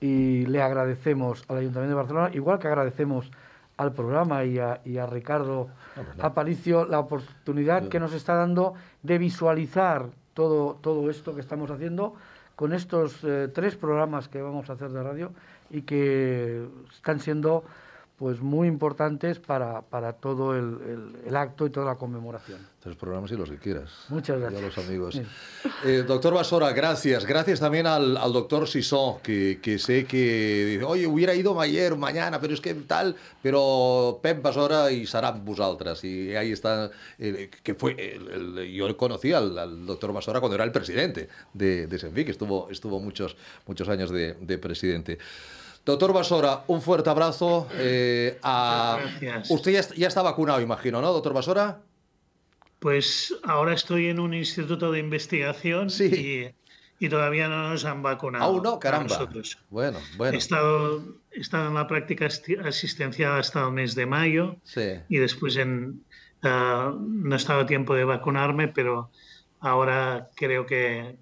y le agradecemos al Ayuntamiento de Barcelona, igual que agradecemos al programa y a, Ricardo Aparicio la oportunidad que nos está dando de visualizar todo, todo esto que estamos haciendo con estos eh, tres programas que vamos a hacer de radio y que están siendo pues muy importantes para, para todo el, el, acto y toda la conmemoración. Los programas y los que quieras. Muchas gracias. Y a los amigos. Eh, doctor Basora, gracias. Gracias también al, al doctor Sison, que, que, sé que oye, hubiera ido ayer, mañana, pero es que tal, pero Pep Basora y Sarán vosotras. Y ahí está, que fue, el, yo conocí al, doctor Basora cuando era el presidente de, de que estuvo, estuvo muchos, muchos años de, de presidente. Doctor Basora, un fuerte abrazo. Eh, a... Gracias. Usted ya, está vacunado, imagino, ¿no, doctor Basora? Pues ahora estoy en un instituto de investigación y, todavía no nos han vacunado. Aún no, caramba. Nosotros. Bueno, bueno. He estado, en la práctica asistencial hasta el mes de mayo y después en, eh, no he estado a tiempo de vacunarme, pero ahora creo que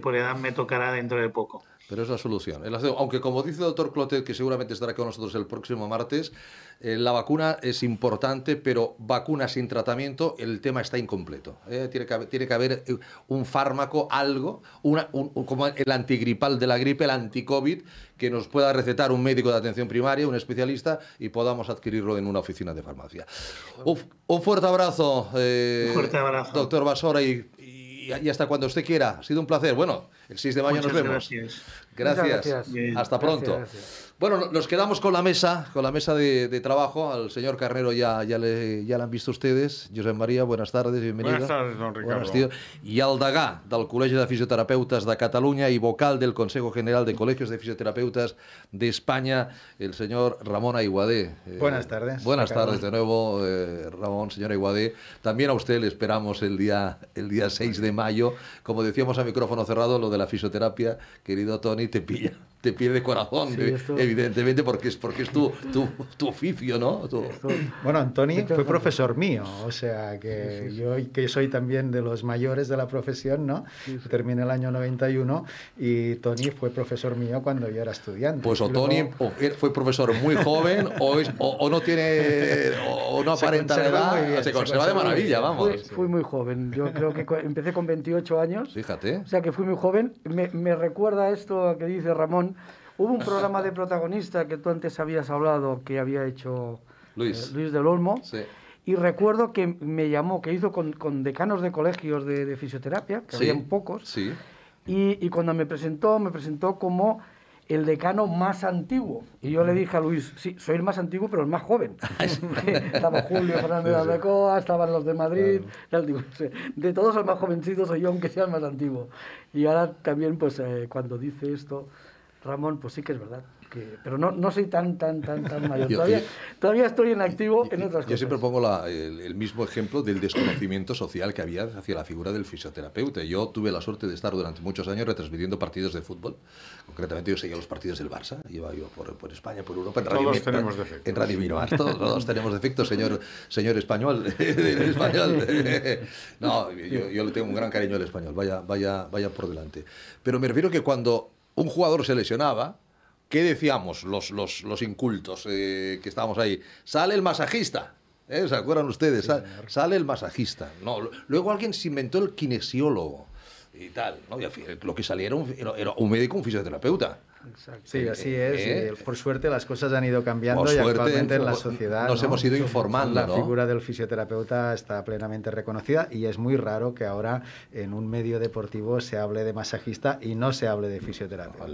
por edad me tocará dentro de poco. Pero es la solución. Aunque como dice el doctor Clotet, que seguramente estará con nosotros el próximo martes, eh, la vacuna es importante, pero vacuna sin tratamiento, el tema está incompleto. Eh, tiene, que haber, tiene, que haber, eh, un fármaco, algo, una, como el antigripal de la gripe, el anticovid, que nos pueda recetar un médico de atención primaria, un especialista, y podamos adquirirlo en una oficina de farmacia. Un, fuerte abrazo, doctor Basora, y y, hasta cuando usted quiera. Ha sido un placer. Bueno, el 6 de mayo nos vemos. Gracias. gracias. Hasta pronto. Bueno, nos quedamos con la mesa, con la mesa de, trabajo. Al señor Carrero ya, ya, le, ya han visto ustedes. Josep María, buenas tardes, bienvenido. Buenas tardes, don Ricardo. Y tío. del Colegio de Fisioterapeutas de Cataluña y vocal del Consejo General de Colegios de Fisioterapeutas de España, el señor Ramón Aiguadé. Eh, buenas tardes. Buenas tardes de nuevo, eh, Ramón, señor Aiguadé. También a usted le esperamos el día, el día 6 de mayo. Como decíamos a micrófono cerrado, lo de la fisioterapia, querido Tony, te pilla te pierde corazón, eh, evidentemente, porque es, porque es tu, tu, oficio, ¿no? Bueno, Antoni fue profesor mío, o sea, que yo que soy también de los mayores de la profesión, ¿no? Terminé el año 91 y Tony fue profesor mío cuando yo era estudiante. Pues o Tony fue profesor muy joven o, o, no tiene, o, no aparenta edad, se, conserva de maravilla, vamos. Fui, muy joven, yo creo que empecé con 28 años. Fíjate. O sea, que fui muy joven. Me, me recuerda esto que dice Ramón, Hubo un programa de protagonista que tú antes habías hablado que había hecho Luis, eh, Luis del Olmo. Y recuerdo que me llamó, que hizo con, decanos de colegios de, fisioterapia, que habían pocos. Sí. Y, cuando me presentó, me presentó como el decano más antiguo. Y yo le dije a Luis, sí, soy el más antiguo, pero el más joven. estaba Julio Fernández de Albecoa, estaban los de Madrid. de todos los más jovencitos soy yo, aunque sea el más antiguo. Y ahora también, pues, eh, cuando dice esto Ramón, pues sí que es verdad. pero no, no soy tan, tan, tan, tan mayor. Todavía, estoy en activo en otras cosas. Yo siempre pongo el, mismo ejemplo del desconocimiento social que había hacia la figura del fisioterapeuta. Yo tuve la suerte de estar durante muchos años retransmitiendo partidos de fútbol. Concretamente yo seguía los partidos del Barça, iba yo por, por España, por Europa. En todos tenemos defectos. En Radio todos, todos, tenemos defectos, señor, señor español. español. no, yo, yo, le tengo un gran cariño al español, vaya, vaya, vaya por delante. Pero me refiero que cuando un jugador se lesionaba, ¿qué decíamos los, los, incultos eh, que estábamos ahí? Sale el masajista. ¿eh? ¿Se acuerdan ustedes? sale el masajista. No, luego alguien se inventó el kinesiólogo y tal. lo que salía era un médico, un fisioterapeuta. Sí, así eh, es. Eh. por suerte las cosas han ido cambiando y actualmente en la sociedad nos hemos ido informando. La figura del fisioterapeuta está plenamente reconocida y es muy raro que ahora en un medio deportivo se hable de masajista y no se hable de fisioterapeuta.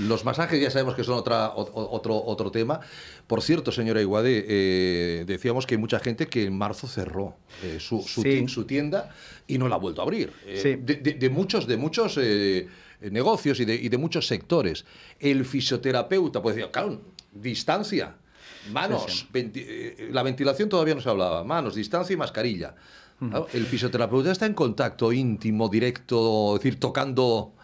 los masajes ya sabemos que son otra, otro, otro tema. Por cierto, señora Iguade, eh, decíamos que hay mucha gente que en marzo cerró su, su, tienda, y no la ha vuelto a abrir. de, muchos, de muchos eh, negocios y de, muchos sectores. El fisioterapeuta, puede decir, claro, distancia, manos, eh, la ventilación todavía no se hablaba, manos, distancia y mascarilla. el fisioterapeuta está en contacto íntimo, directo, es decir, tocando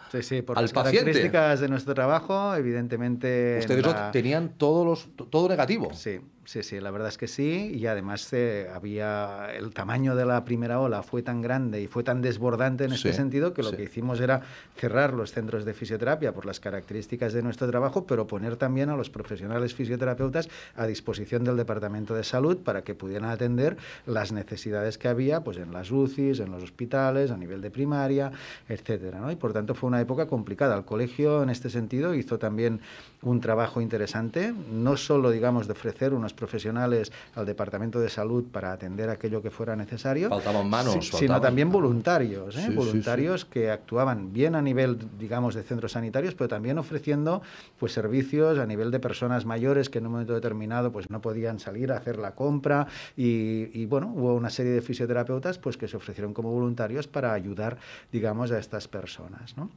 las características de nuestro trabajo, evidentemente. Ustedes tenían todos todo negativo. Sí, Sí, sí, la verdad es que sí. Y además eh, había el tamaño de la primera ola fue tan grande y fue tan desbordante en ese sentido que lo que hicimos era cerrar los centros de fisioterapia por las características de nuestro trabajo, pero poner también a los profesionales fisioterapeutas a disposición del Departamento de Salud para que pudieran atender las necesidades que había pues, en las UCIs, en los hospitales, a nivel de primaria, etcétera. Y por tanto fue una época complicada. El colegio en este sentido hizo también un trabajo interesante, no solo digamos de ofrecer unos profesionales al Departamento de Salud para atender aquello que fuera necesario. Faltaban manos. Sino también voluntarios, ¿eh? voluntarios que actuaban bien a nivel, digamos, de centros sanitarios, pero también ofreciendo pues servicios a nivel de personas mayores que en un momento determinado pues no podían salir a hacer la compra y, bueno, hubo una serie de fisioterapeutas pues que se ofrecieron como voluntarios para ayudar, digamos, a estas personas, ¿no?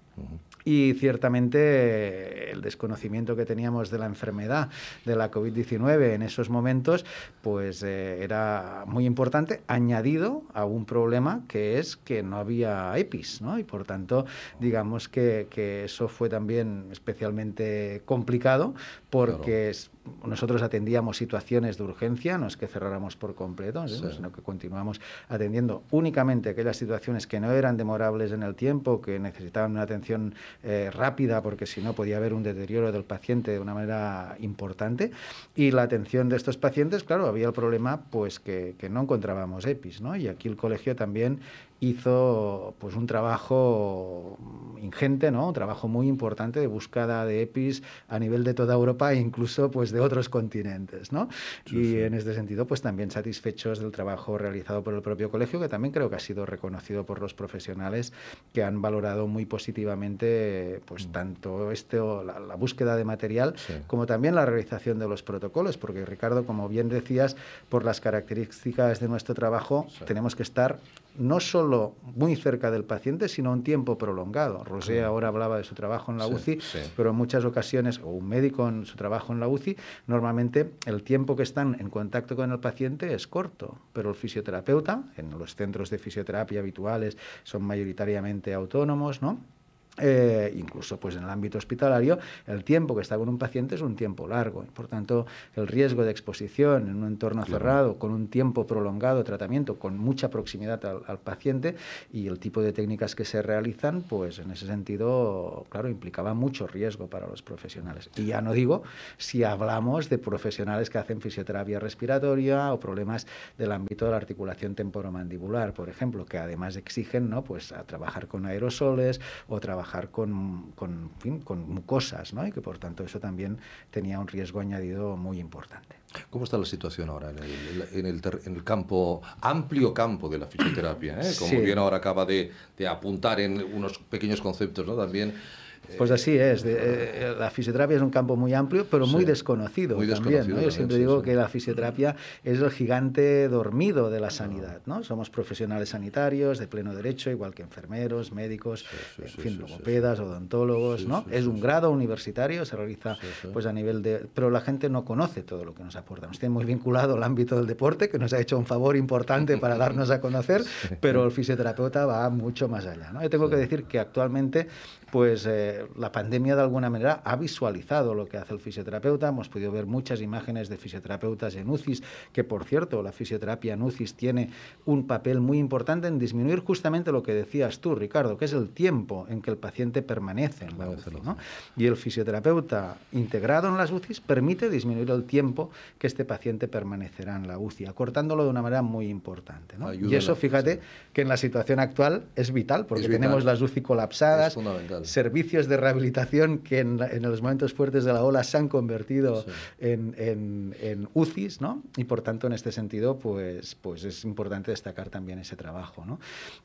Y ciertamente el desconocimiento que teníamos de la enfermedad de la COVID-19 en esos momentos, pues eh, era muy importante, añadido a un problema que es que no había EPIs, ¿no? Y por tanto, digamos que, eso fue también especialmente complicado porque nosotros atendíamos situaciones de urgencia, no es que cerráramos por completo, ¿eh? sino que continuamos atendiendo únicamente aquellas situaciones que no eran demorables en el tiempo, que necesitaban una atención eh, rápida, porque si no podía haber un deterioro del paciente de una manera importante. Y la atención de estos pacientes, claro, había el problema pues que, que no encontrábamos EPIs, ¿no? Y aquí el colegio también hizo pues un trabajo ingente, ¿no? Un trabajo muy importante de búsqueda de EPIs a nivel de toda Europa e incluso pues de otros continentes, ¿no? y en este sentido pues también satisfechos del trabajo realizado por el propio colegio que también creo que ha sido reconocido por los profesionales que han valorado muy positivamente pues mm. tanto este la, búsqueda de material como también la realización de los protocolos porque Ricardo como bien decías por las características de nuestro trabajo tenemos que estar no solo muy cerca del paciente, sino un tiempo prolongado. Rosé ahora hablaba de su trabajo en la UCI, pero en muchas ocasiones, o un médico en su trabajo en la UCI, normalmente el tiempo que están en contacto con el paciente es corto, pero el fisioterapeuta, en los centros de fisioterapia habituales, son mayoritariamente autónomos, ¿no? Eh, incluso pues en el ámbito hospitalario, el tiempo que está con un paciente es un tiempo largo. por tanto, el riesgo de exposición en un entorno cerrado, con un tiempo prolongado de tratamiento, con mucha proximidad al, paciente y el tipo de técnicas que se realizan, pues en ese sentido, claro, implicaba mucho riesgo para los profesionales. Y ya no digo si hablamos de profesionales que hacen fisioterapia respiratoria o problemas del ámbito de la articulación temporomandibular, por ejemplo, que además exigen ¿no? pues, a trabajar con aerosoles o trabajar con, con, con mucosas, ¿no? y que por tanto eso también tenía un riesgo añadido muy importante. ¿Cómo está la situación ahora en el, campo, amplio campo de la fisioterapia? Eh? Como bien ahora acaba de, de apuntar en unos pequeños conceptos ¿no? también pues así es. Eh, la fisioterapia es un campo muy amplio, pero muy desconocido también. Yo siempre digo que la fisioterapia es el gigante dormido de la sanidad. ¿no? Somos profesionales sanitarios de pleno derecho, igual que enfermeros, médicos, en fin, logopedas, odontólogos. ¿no? es un grado universitario, se realiza pues a nivel de... Pero la gente no conoce todo lo que nos aporta. Nos tiene muy vinculado al ámbito del deporte, que nos ha hecho un favor importante para darnos a conocer, pero el fisioterapeuta va mucho más allá. ¿no? Yo tengo que decir que actualmente, pues... Eh, la pandemia de alguna manera ha visualizado lo que hace el fisioterapeuta. Hemos podido ver muchas imágenes de fisioterapeutas en UCIs, que por cierto, la fisioterapia en UCIs tiene un papel muy importante en disminuir justamente lo que decías tú, Ricardo, que es el tiempo en que el paciente permanece en la UCI. Y el fisioterapeuta integrado en las UCIs permite disminuir el tiempo que este paciente permanecerá en la UCI, acortándolo de una manera muy importante. y eso, fíjate, que en la situación actual es vital, porque tenemos las UCI colapsadas, servicios de rehabilitación que en, los momentos fuertes de la ola se han convertido en, en, UCIs, ¿no? Y por tanto, en este sentido, pues, pues es importante destacar también ese trabajo, ¿no?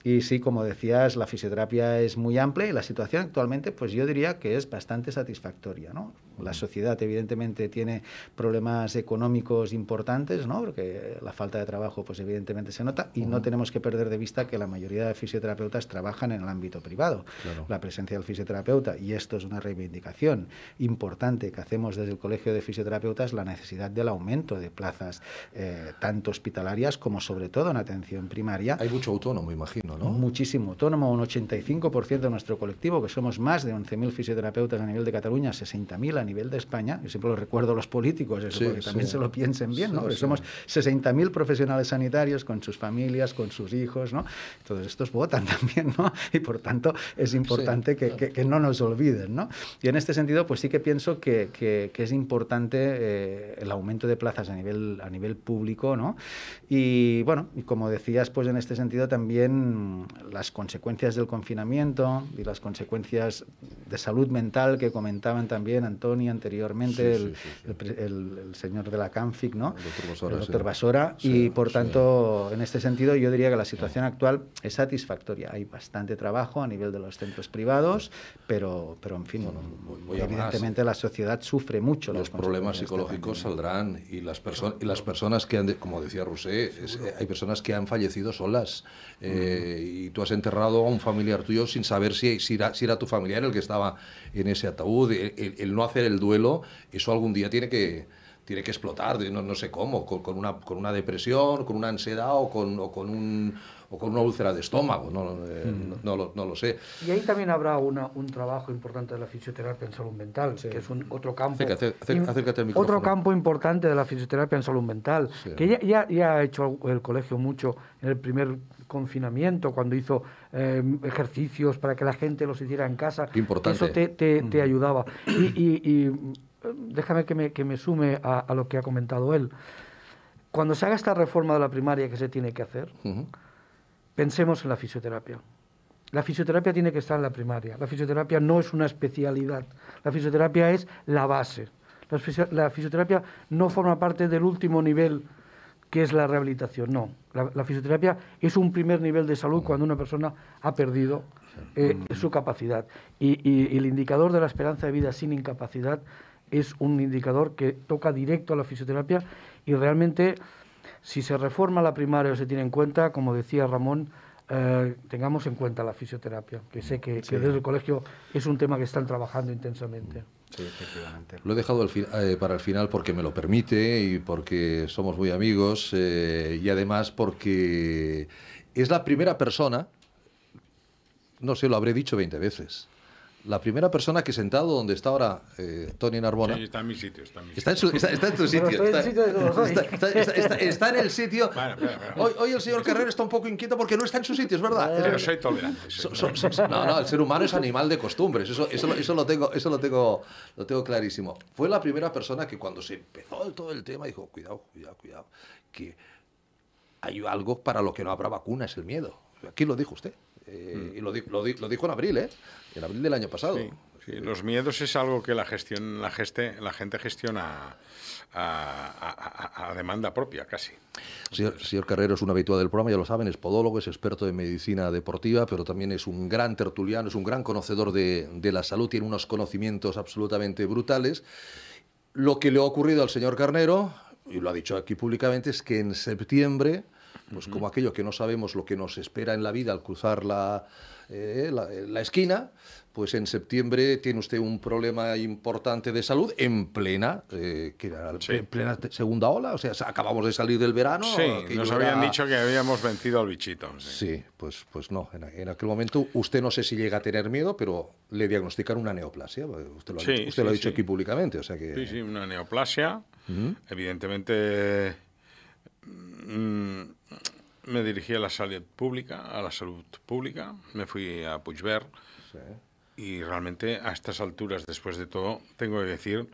Y sí, como decías, la fisioterapia es muy amplia y la situación actualmente, pues yo diría que es bastante satisfactoria, ¿no? La sociedad, evidentemente, tiene problemas económicos importantes, ¿no? Porque la falta de trabajo, pues evidentemente se nota y no tenemos que perder de vista que la mayoría de fisioterapeutas trabajan en el ámbito privado. La presencia del fisioterapeuta y esto es una reivindicación importante que hacemos desde el Colegio de Fisioterapeutas, la necesidad del aumento de plazas, eh, tanto hospitalarias como sobre todo en atención primaria. Hay mucho autónomo, imagino, ¿no? Muchísimo autónomo, un 85% de nuestro colectivo, que somos más de 11.000 fisioterapeutas a nivel de Cataluña, 60.000 a nivel de España, yo siempre lo recuerdo a los políticos, eso, porque también se lo piensen bien, ¿no? somos 60.000 profesionales sanitarios con sus familias, con sus hijos, ¿no? todos estos votan también, ¿no? Y por tanto es importante que, que no nos olviden. ¿no? Y en este sentido, pues sí que pienso que, que, es importante eh, el aumento de plazas a nivel, a nivel público. ¿no? Y bueno, y como decías, pues en este sentido también las consecuencias del confinamiento y las consecuencias de salud mental que comentaban también Antonio anteriormente, el, el, señor de la CANFIC, ¿no? el El doctor Basora y por tanto, en este sentido, yo diría que la situación actual es satisfactoria. Hay bastante trabajo a nivel de los centros privados, pero pero, en fin, evidentemente la sociedad sufre mucho. Los problemas psicológicos saldrán y las, y las personas que han, como decía Rusé, eh, hay personas que han fallecido solas eh, y tú has enterrado a un familiar tuyo sin saber si, si, era, si era tu familiar el que estaba en ese ataúd, el, no hacer el duelo, eso algún día tiene que, tiene que explotar, no, no sé cómo, con, con, una, con una depresión, con una ansiedad o con, o con un o con una úlcera de estómago, no, eh, hmm. no, lo sé. Y ahí también habrá una, un trabajo importante de la fisioterapia en salud mental, que es un otro campo. Acércate, acércate otro campo importante de la fisioterapia en salud mental, que ya, ha hecho el colegio mucho en el primer confinamiento, cuando hizo em, ejercicios para que la gente los hiciera en casa. importante. Eso te, hmm. ayudaba. Y, déjame que me, que me sume a, lo que ha comentado él. Cuando se haga esta reforma de la primaria que se tiene que hacer, Pensemos en la fisioterapia. La fisioterapia tiene que estar en la primaria. La fisioterapia no es una especialidad. La fisioterapia es la base. La, fisioterapia no forma parte del último nivel que es la rehabilitación. No. La, fisioterapia es un primer nivel de salud cuando una persona ha perdido eh, mm. su capacidad. y el indicador de la esperanza de vida sin incapacidad es un indicador que toca directo a la fisioterapia y realmente si se reforma la primaria o se tiene en cuenta, como decía Ramón, eh, tengamos en cuenta la fisioterapia, que sé que, desde el colegio es un tema que están trabajando intensamente. Sí, efectivamente. Lo he dejado eh, para el final porque me lo permite y porque somos muy amigos eh, y además porque es la primera persona, no sé, lo habré dicho 20 veces, la primera persona que sentado donde está ahora eh, Tony Narbona. está en mi sitio. Está en, sitio. Está, en su, sitio. Está en el sitio. Hoy, el señor Carrero está un poco inquieto porque no está en su sitio, es verdad. Pero soy tolerante. no, no, el ser humano es animal de costumbres. Eso, eso, eso, lo, tengo, eso lo, tengo, lo tengo clarísimo. Fue la primera persona que cuando se empezó todo el tema dijo: cuidado, cuidado, cuidado. Que hay algo para lo que no habrá vacuna, es el miedo. Aquí lo dijo usted. Eh, mm. Y lo, lo, dijo en abril, ¿eh? En abril del año pasado. Sí, los miedos es algo que la, gestión, la, geste, la gente gestiona a, demanda propia, casi. El señor, Carrero es un habitual del programa, ya lo saben, es podólogo, es experto en medicina deportiva, pero también es un gran tertuliano, es un gran conocedor de, de la salud, tiene unos conocimientos absolutamente brutales. Lo que le ha ocurrido al señor Carnero, y lo ha dicho aquí públicamente, es que en septiembre pues como aquello que no sabemos lo que nos espera en la vida al cruzar la, eh, la, esquina, pues en septiembre tiene usted un problema importante de salud en plena, eh, en plena segunda ola, o sea, acabamos de salir del verano. Sí, nos habían dicho que habíamos vencido al bichito. Sí, pues, pues no, en, aquel momento usted no sé si llega a tener miedo, pero le diagnosticaron una neoplasia, usted lo ha, dicho, aquí públicamente, o sea que... Sí, sí, una neoplasia, evidentemente me dirigí a la salud pública, a la salud pública, me fui a Puigverd y realmente a estas alturas, después de todo, tengo que decir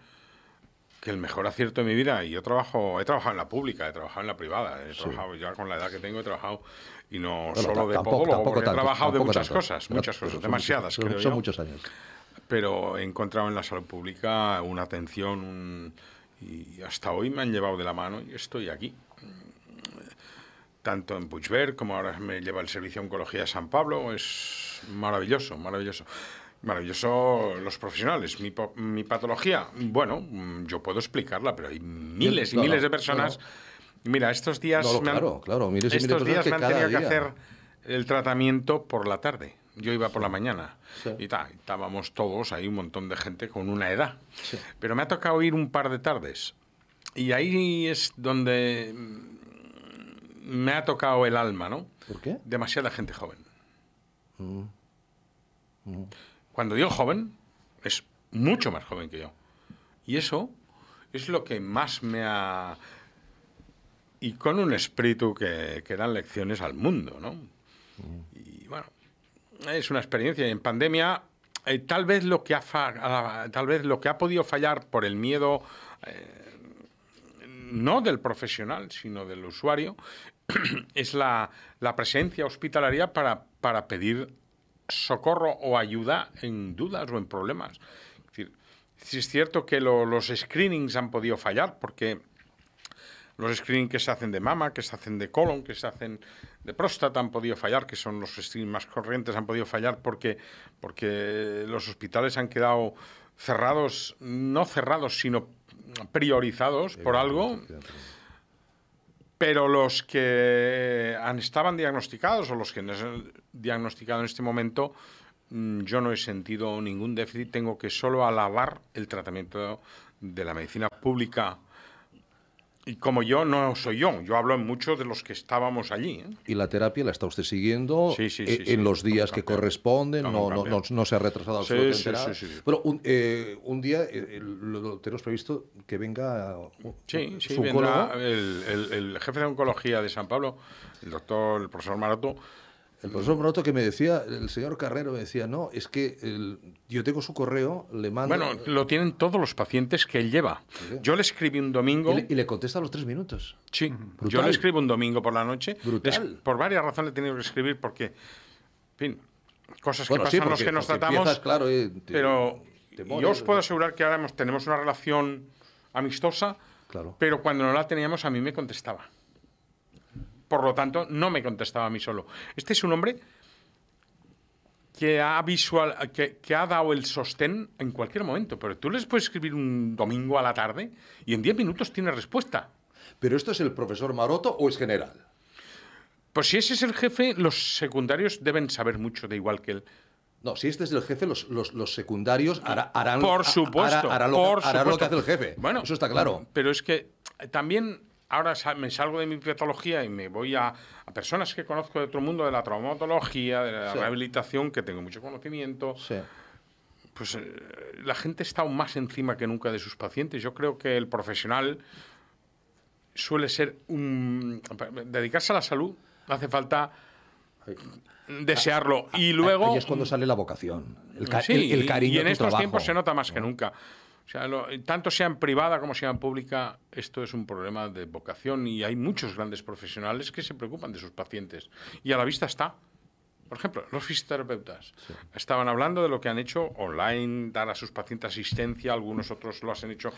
que el mejor acierto de mi vida, y yo trabajo, he trabajado en la pública, he trabajado en la privada, he trabajado ya con la edad que tengo, he trabajado y no solo de tampoco, tampoco, he trabajado de muchas cosas, muchas cosas, demasiadas, creo son muchos años. Pero he encontrado en la salud pública una atención, y hasta hoy me han llevado de la mano y estoy aquí tanto en Puigverd como ahora me lleva el Servicio de Oncología de San Pablo. Es maravilloso, maravilloso. Maravilloso los profesionales. Mi, patología, bueno, yo puedo explicarla, pero hay miles y miles de personas. Mira, estos días me han, días tenido que hacer el tratamiento por la tarde. Yo iba por la mañana y estábamos todos, hay un montón de gente con una edad. Pero me ha tocado ir un par de tardes. Y ahí es donde me ha tocado el alma, ¿no? ¿Por qué? Demasiada gente joven. Mm. Mm. Cuando digo joven, es mucho más joven que yo. Y eso es lo que más me ha... Y con un espíritu que, que dan lecciones al mundo, ¿no? Mm. Y bueno, es una experiencia. Y en pandemia, eh, tal, vez lo que ha tal vez lo que ha podido fallar por el miedo... Eh, no del profesional, sino del usuario, es la, la presencia hospitalaria para, para pedir socorro o ayuda en dudas o en problemas. Es decir, es cierto que los screenings han podido fallar porque los screenings que se hacen de mama, que se hacen de colon, que se hacen de próstata han podido fallar, que son los screenings más corrientes, han podido fallar porque, porque los hospitales han quedado cerrados, no cerrados, sino priorizados por algo. Pero los que eh, han, estaban diagnosticados o los que no han diagnosticado en este momento, mm, yo no he sentido ningún déficit. Tengo que solo alabar el tratamiento de la medicina pública y como yo no soy yo, yo hablo en muchos de los que estábamos allí. ¿eh? ¿Y la terapia la está usted siguiendo eh, en los días que corresponden? No, se ha retrasado absolutamente sí, un, eh, un día eh, eh lo, tenemos previsto que venga sí, su vendrá el, jefe de oncología de San Pablo, el doctor, el profesor Maroto. El profesor Broto que me decía, el señor Carrero me decía, no, es que yo tengo su correo, le mando... Bueno, lo tienen todos los pacientes que él lleva. Yo le escribí un domingo... Y le, contesta a los tres minutos. Sí, Brutal. yo le escribo un domingo por la noche. Brutal. por varias razones le he tenido que escribir porque, en fin, cosas que pasan los que nos tratamos. Eh, pero yo os puedo asegurar que ahora tenemos una relación amistosa, claro. pero cuando no la teníamos a mí me contestaba. Por lo tanto, no me contestaba a mí solo. Este es un hombre que ha, visual, que, ha dado el sostén en cualquier momento, pero tú les puedes escribir un domingo a la tarde y en 10 minutos tiene respuesta. ¿Pero esto es el profesor Maroto o es general? Pues si ese es el jefe, los secundarios deben saber mucho de igual que él. No, si este es el jefe, los, secundarios harán, por supuesto, hará, lo, por lo que hace el jefe. Bueno, eso está claro. Pero es que también ahora me salgo de mi patología y me voy a, personas que conozco de otro mundo, de la traumatología, de la rehabilitación, que tengo mucho conocimiento. Pues eh, la gente está aún más encima que nunca de sus pacientes. Yo creo que el profesional suele ser un... Dedicarse a la salud hace falta desearlo. Ah, ah, y luego... Ahí es cuando sale la vocación, el, el, cariño. Y en estos tiempos se nota más que nunca. O sea, lo, tanto en privada como sea en pública, esto es un problema de vocación y hay muchos grandes profesionales que se preocupan de sus pacientes. Y a la vista está. Por ejemplo, los fisioterapeutas estaban hablando de lo que han hecho online, dar a sus pacientes asistencia, algunos otros lo han hecho.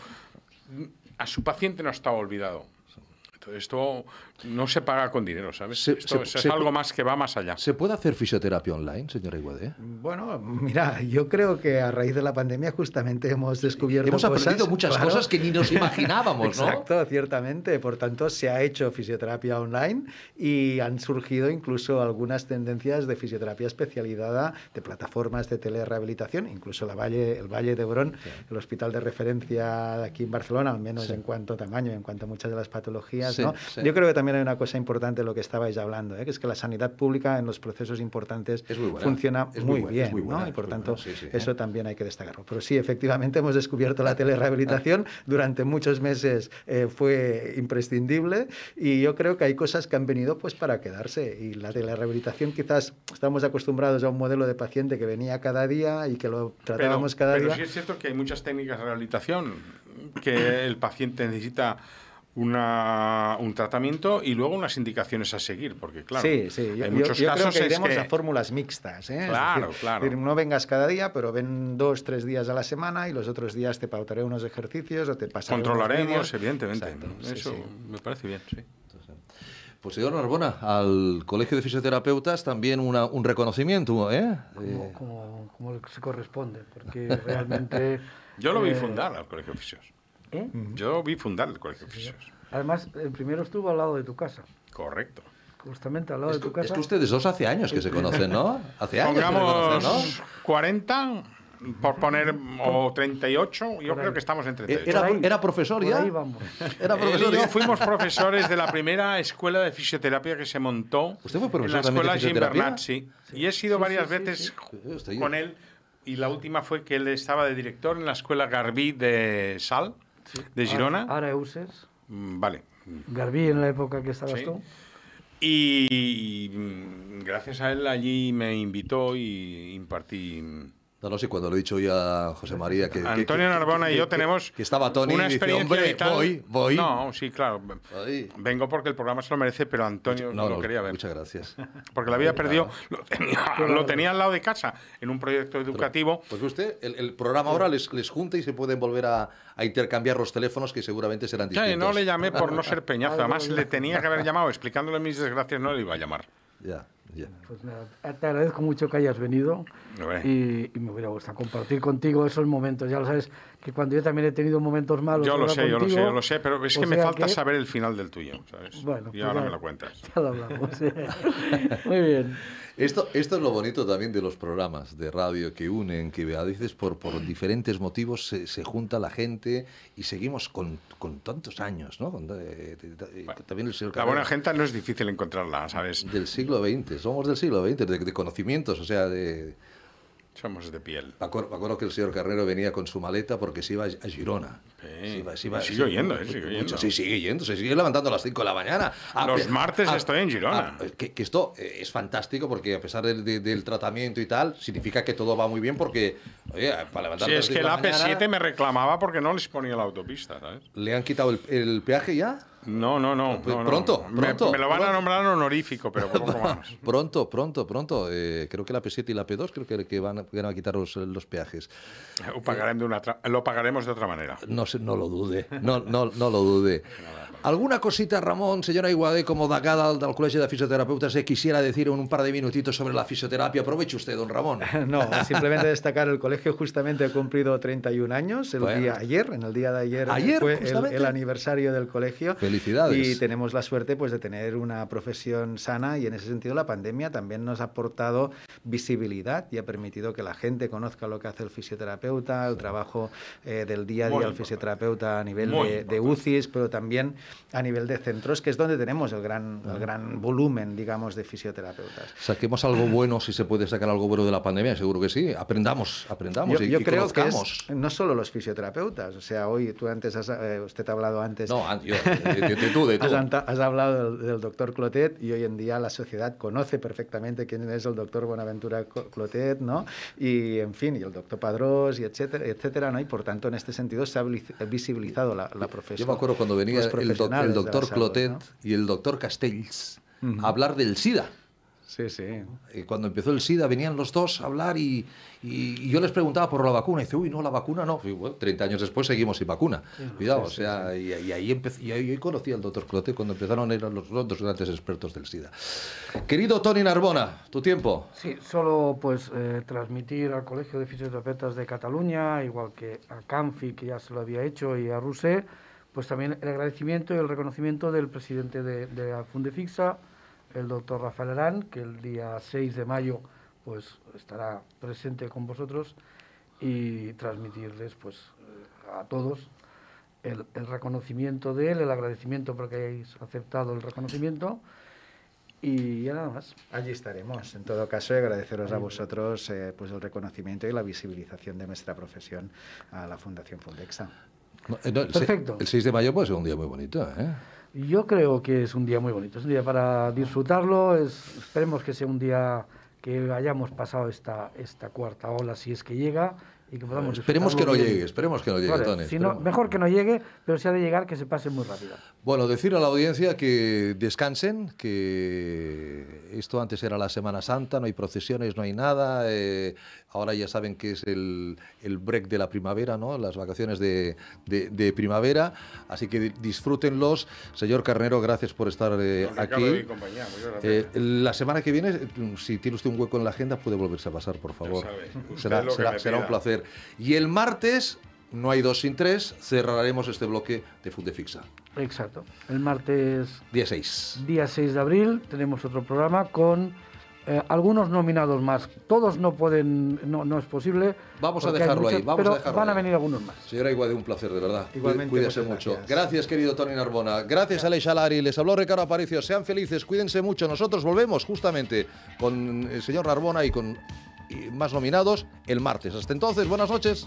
A su paciente no está olvidado. Entonces, esto no se paga con dinero, ¿sabes? es algo más que va más allá. ¿Se puede hacer fisioterapia online, señor Iguadé? Bueno, mira, yo creo que a raíz de la pandemia justamente hemos descubierto Hemos aprendido muchas cosas que ni nos imaginábamos, ¿no? Exacto, ciertamente. Por tanto, se ha hecho fisioterapia online y han surgido incluso algunas tendencias de fisioterapia especializada, de plataformas de telerehabilitación, incluso el Valle de Brón, el hospital de referencia aquí en Barcelona, al menos en cuanto a tamaño, en cuanto a muchas de las patologías, ¿no? Yo creo que también una cosa importante de lo que estabais hablando, ¿eh? que es que la sanidad pública en los procesos importantes funciona muy, bien, Y por tanto, eso también hay que destacarlo. Pero sí, efectivamente hemos descubierto la telerehabilitación, ah. durante muchos meses eh, fue imprescindible y yo creo que hay cosas que han venido pues para quedarse y la telerehabilitación quizás estamos acostumbrados a un modelo de paciente que venía cada día y que lo tratábamos cada día. Pero sí es cierto que hay muchas técnicas de rehabilitación que el paciente necesita un tratamiento y luego unas indicaciones a seguir, porque claro, en muchos casos creo iremos a fórmulas mixtas. ¿eh? Claro, no vengas cada día, pero ven dos, tres días a la semana y los otros días te pautaré unos ejercicios o te pasaré Controlaremos, unos evidentemente. Eso me parece bien, sí. Pues señor Narbona, al Colegio de Fisioterapeutas también una, un reconocimiento, ¿eh? Como, eh, se corresponde, porque realmente... Yo lo vi eh, fundar al Colegio de Fisios. ¿Eh? Yo vi fundar el Colegio de Además, el eh, primero estuvo al lado de tu casa. Correcto. Justamente al lado de tu casa. Es que ustedes dos hace años que se conocen, ¿no? Hace años. Pongamos 40, por poner, o 38, yo creo que estamos entre. Eh, ¿Era, profesor ya? ahí vamos. Era fuimos profesores de la primera escuela de fisioterapia que se montó. ¿Usted fue profesor en la escuela de sí. Y he sido varias veces con él. Y la última fue que él estaba de director en la escuela Garbí de Sal de ah, Girona. Ahora mm, Vale. Garbí en la época que estabas tú. Y mm, gracias a él allí me invitó y impartí no, sé, cuando lo he dicho hoy a José María que... Antonio Narbona y yo tenemos que, estaba Tony una experiencia voy, voy. No, sí, claro. Vengo porque el programa se lo merece, pero Antonio no, lo quería ver. Muchas gracias. Porque lo había perdido, lo tenía, al lado de casa, en un proyecto educativo. Porque usted, el, programa ahora les, les, junta y se pueden volver a, intercambiar los teléfonos que seguramente serán distintos. no le llamé por no ser peñazo. Además, le tenía que haber llamado explicándole mis desgracias, no le iba a llamar. Ya. Pues te agradezco mucho que hayas venido y, me hubiera gustado compartir contigo esos momentos. Ya lo sabes, que cuando yo también he tenido momentos malos. Yo lo sé, yo lo sé, yo lo sé, pero es que me falta saber el final del tuyo, ¿sabes? y pues ahora me lo cuentas. Ya lo hablamos. Muy bien. Esto, esto es lo bonito también de los programas de radio que unen, que a veces por, por diferentes motivos se, se junta la gente y seguimos con, con tantos años, ¿no? Eh, la buena gente no es difícil encontrarla, ¿sabes? Del siglo XX, somos del siglo XX, de, de conocimientos, o sea, de somos de piel. Me acuerdo, que el señor Carrero venía con su maleta porque se iba a Girona. Sí. sigue yendo, eh, sigue yendo. Sí, sigue yendo, se sigue levantando a las 5 de la mañana. Ah, Los martes ah, estoy en ah, Girona. Eh, que, esto eh, es fantástico porque a pesar del, tratamiento y tal, significa que todo va muy bien porque, oye, para sí, es que el AP7 me reclamaba porque no les ponía la autopista, ¿sabes? ¿Le han quitado el, el peaje ya? No, no, no. pronto, pronto. Me, lo van a nombrar honorífico, pero poco más. pronto, pronto, pronto. Eh, creo que la P7 y la P2 creo que, van, a quitar los, peajes. lo pagaremos de otra manera. No, no lo dude. No, lo dude. ¿Alguna cosita, Ramón, señora Iguade, como dagada del Colegio de Fisioterapeutas, se eh, quisiera decir un par de minutitos sobre la fisioterapia? Aproveche usted, don Ramón. No, simplemente destacar, el colegio justamente ha cumplido 31 años, el día ayer, en el día de ayer, eh, ¿Ayer fue el, aniversario del colegio. Felicidades. Y tenemos la suerte pues, de tener una profesión sana y en ese sentido la pandemia también nos ha aportado visibilidad y ha permitido que la gente conozca lo que hace el fisioterapeuta, el trabajo eh, del día a día del fisioterapeuta a nivel de UCIs, pero también a nivel de centros, que es donde tenemos el gran, el gran volumen, digamos, de fisioterapeutas. Saquemos algo bueno, si se puede sacar algo bueno de la pandemia, seguro que sí. Aprendamos, aprendamos y, yo creo Que no solo los fisioterapeutas, o sea, hoy tú antes, has, eh, usted ha hablado antes... No, yo, de, tú, de tú. Has, hablado del, doctor Clotet y hoy en día la sociedad conoce perfectamente quién es el doctor Buenaventura Clotet, ¿no? Y, en fin, y el doctor Padrós, y etcétera, etcétera, ¿no? Y por tanto, en este sentido se ha eh, visibilizado la, la profesión. Yo me acuerdo cuando venía el el doctor Clotet y el doctor Castells hablar del SIDA. Sí, sí. Eh, cuando empezó el SIDA venían los dos a hablar y, yo les preguntaba por la vacuna. Y dice, uy, no, la vacuna no. 30 años después seguimos sin vacuna. Cuidado, o sea, y, ahí y conocí al doctor Clotet cuando empezaron a ir los, dos grandes expertos del SIDA. Querido Tony Narbona, tu tiempo. Sí, solo pues eh, transmitir al Colegio de Fisioterapeutas de Cataluña, igual que a Canfi, que ya se lo había hecho, y a Rusé pues también el agradecimiento y el reconocimiento del presidente de, de Fundefixa, el doctor Rafael Arán, que el día 6 de mayo pues estará presente con vosotros y transmitirles pues a todos el, reconocimiento de él, el agradecimiento por que hayáis aceptado el reconocimiento y nada más. Allí estaremos, en todo caso, agradeceros a vosotros eh, pues el reconocimiento y la visibilización de nuestra profesión a la Fundación Fundexa. Eh, Perfecto. El 6 de mayo puede ser un día muy bonito, ¿eh? Yo creo que es un día muy bonito, es un día para disfrutarlo, esperemos que sea un día que hayamos pasado esta, esta cuarta ola, si es que llega, y esperemos que no llegue, esperemos que no llegue, mejor que no llegue, pero si ha de llegar, que se pase muy rápido. Bueno, decir a la audiencia que descansen, que esto antes era la Semana Santa, no hay procesiones, no hay nada, eh, Ahora ya saben que es el, break de la primavera, ¿no? Las vacaciones de, primavera. Así que disfrútenlos. Señor Carnero, gracias por estar eh, aquí. Eh, la semana que viene, si tiene usted un hueco en la agenda, puede volverse a pasar, por favor. Será, un placer. Y el martes no hay dos sin tres, cerraremos este bloque de Fixa. Exacto. El martes... Día 6. Día 6 de abril tenemos otro programa con eh, algunos nominados más. Todos no pueden, no, es posible. Vamos a dejarlo ahí, Van a venir algunos más. Señora de un placer, de verdad. Igualmente. Cuídese mucho. Gracias. querido Tony Narbona. Gracias, Aleix Alari. Les habló Ricardo Aparicio. Sean felices, cuídense mucho. Nosotros volvemos justamente con el eh, señor Narbona y con más nominados el martes. Hasta entonces, buenas noches.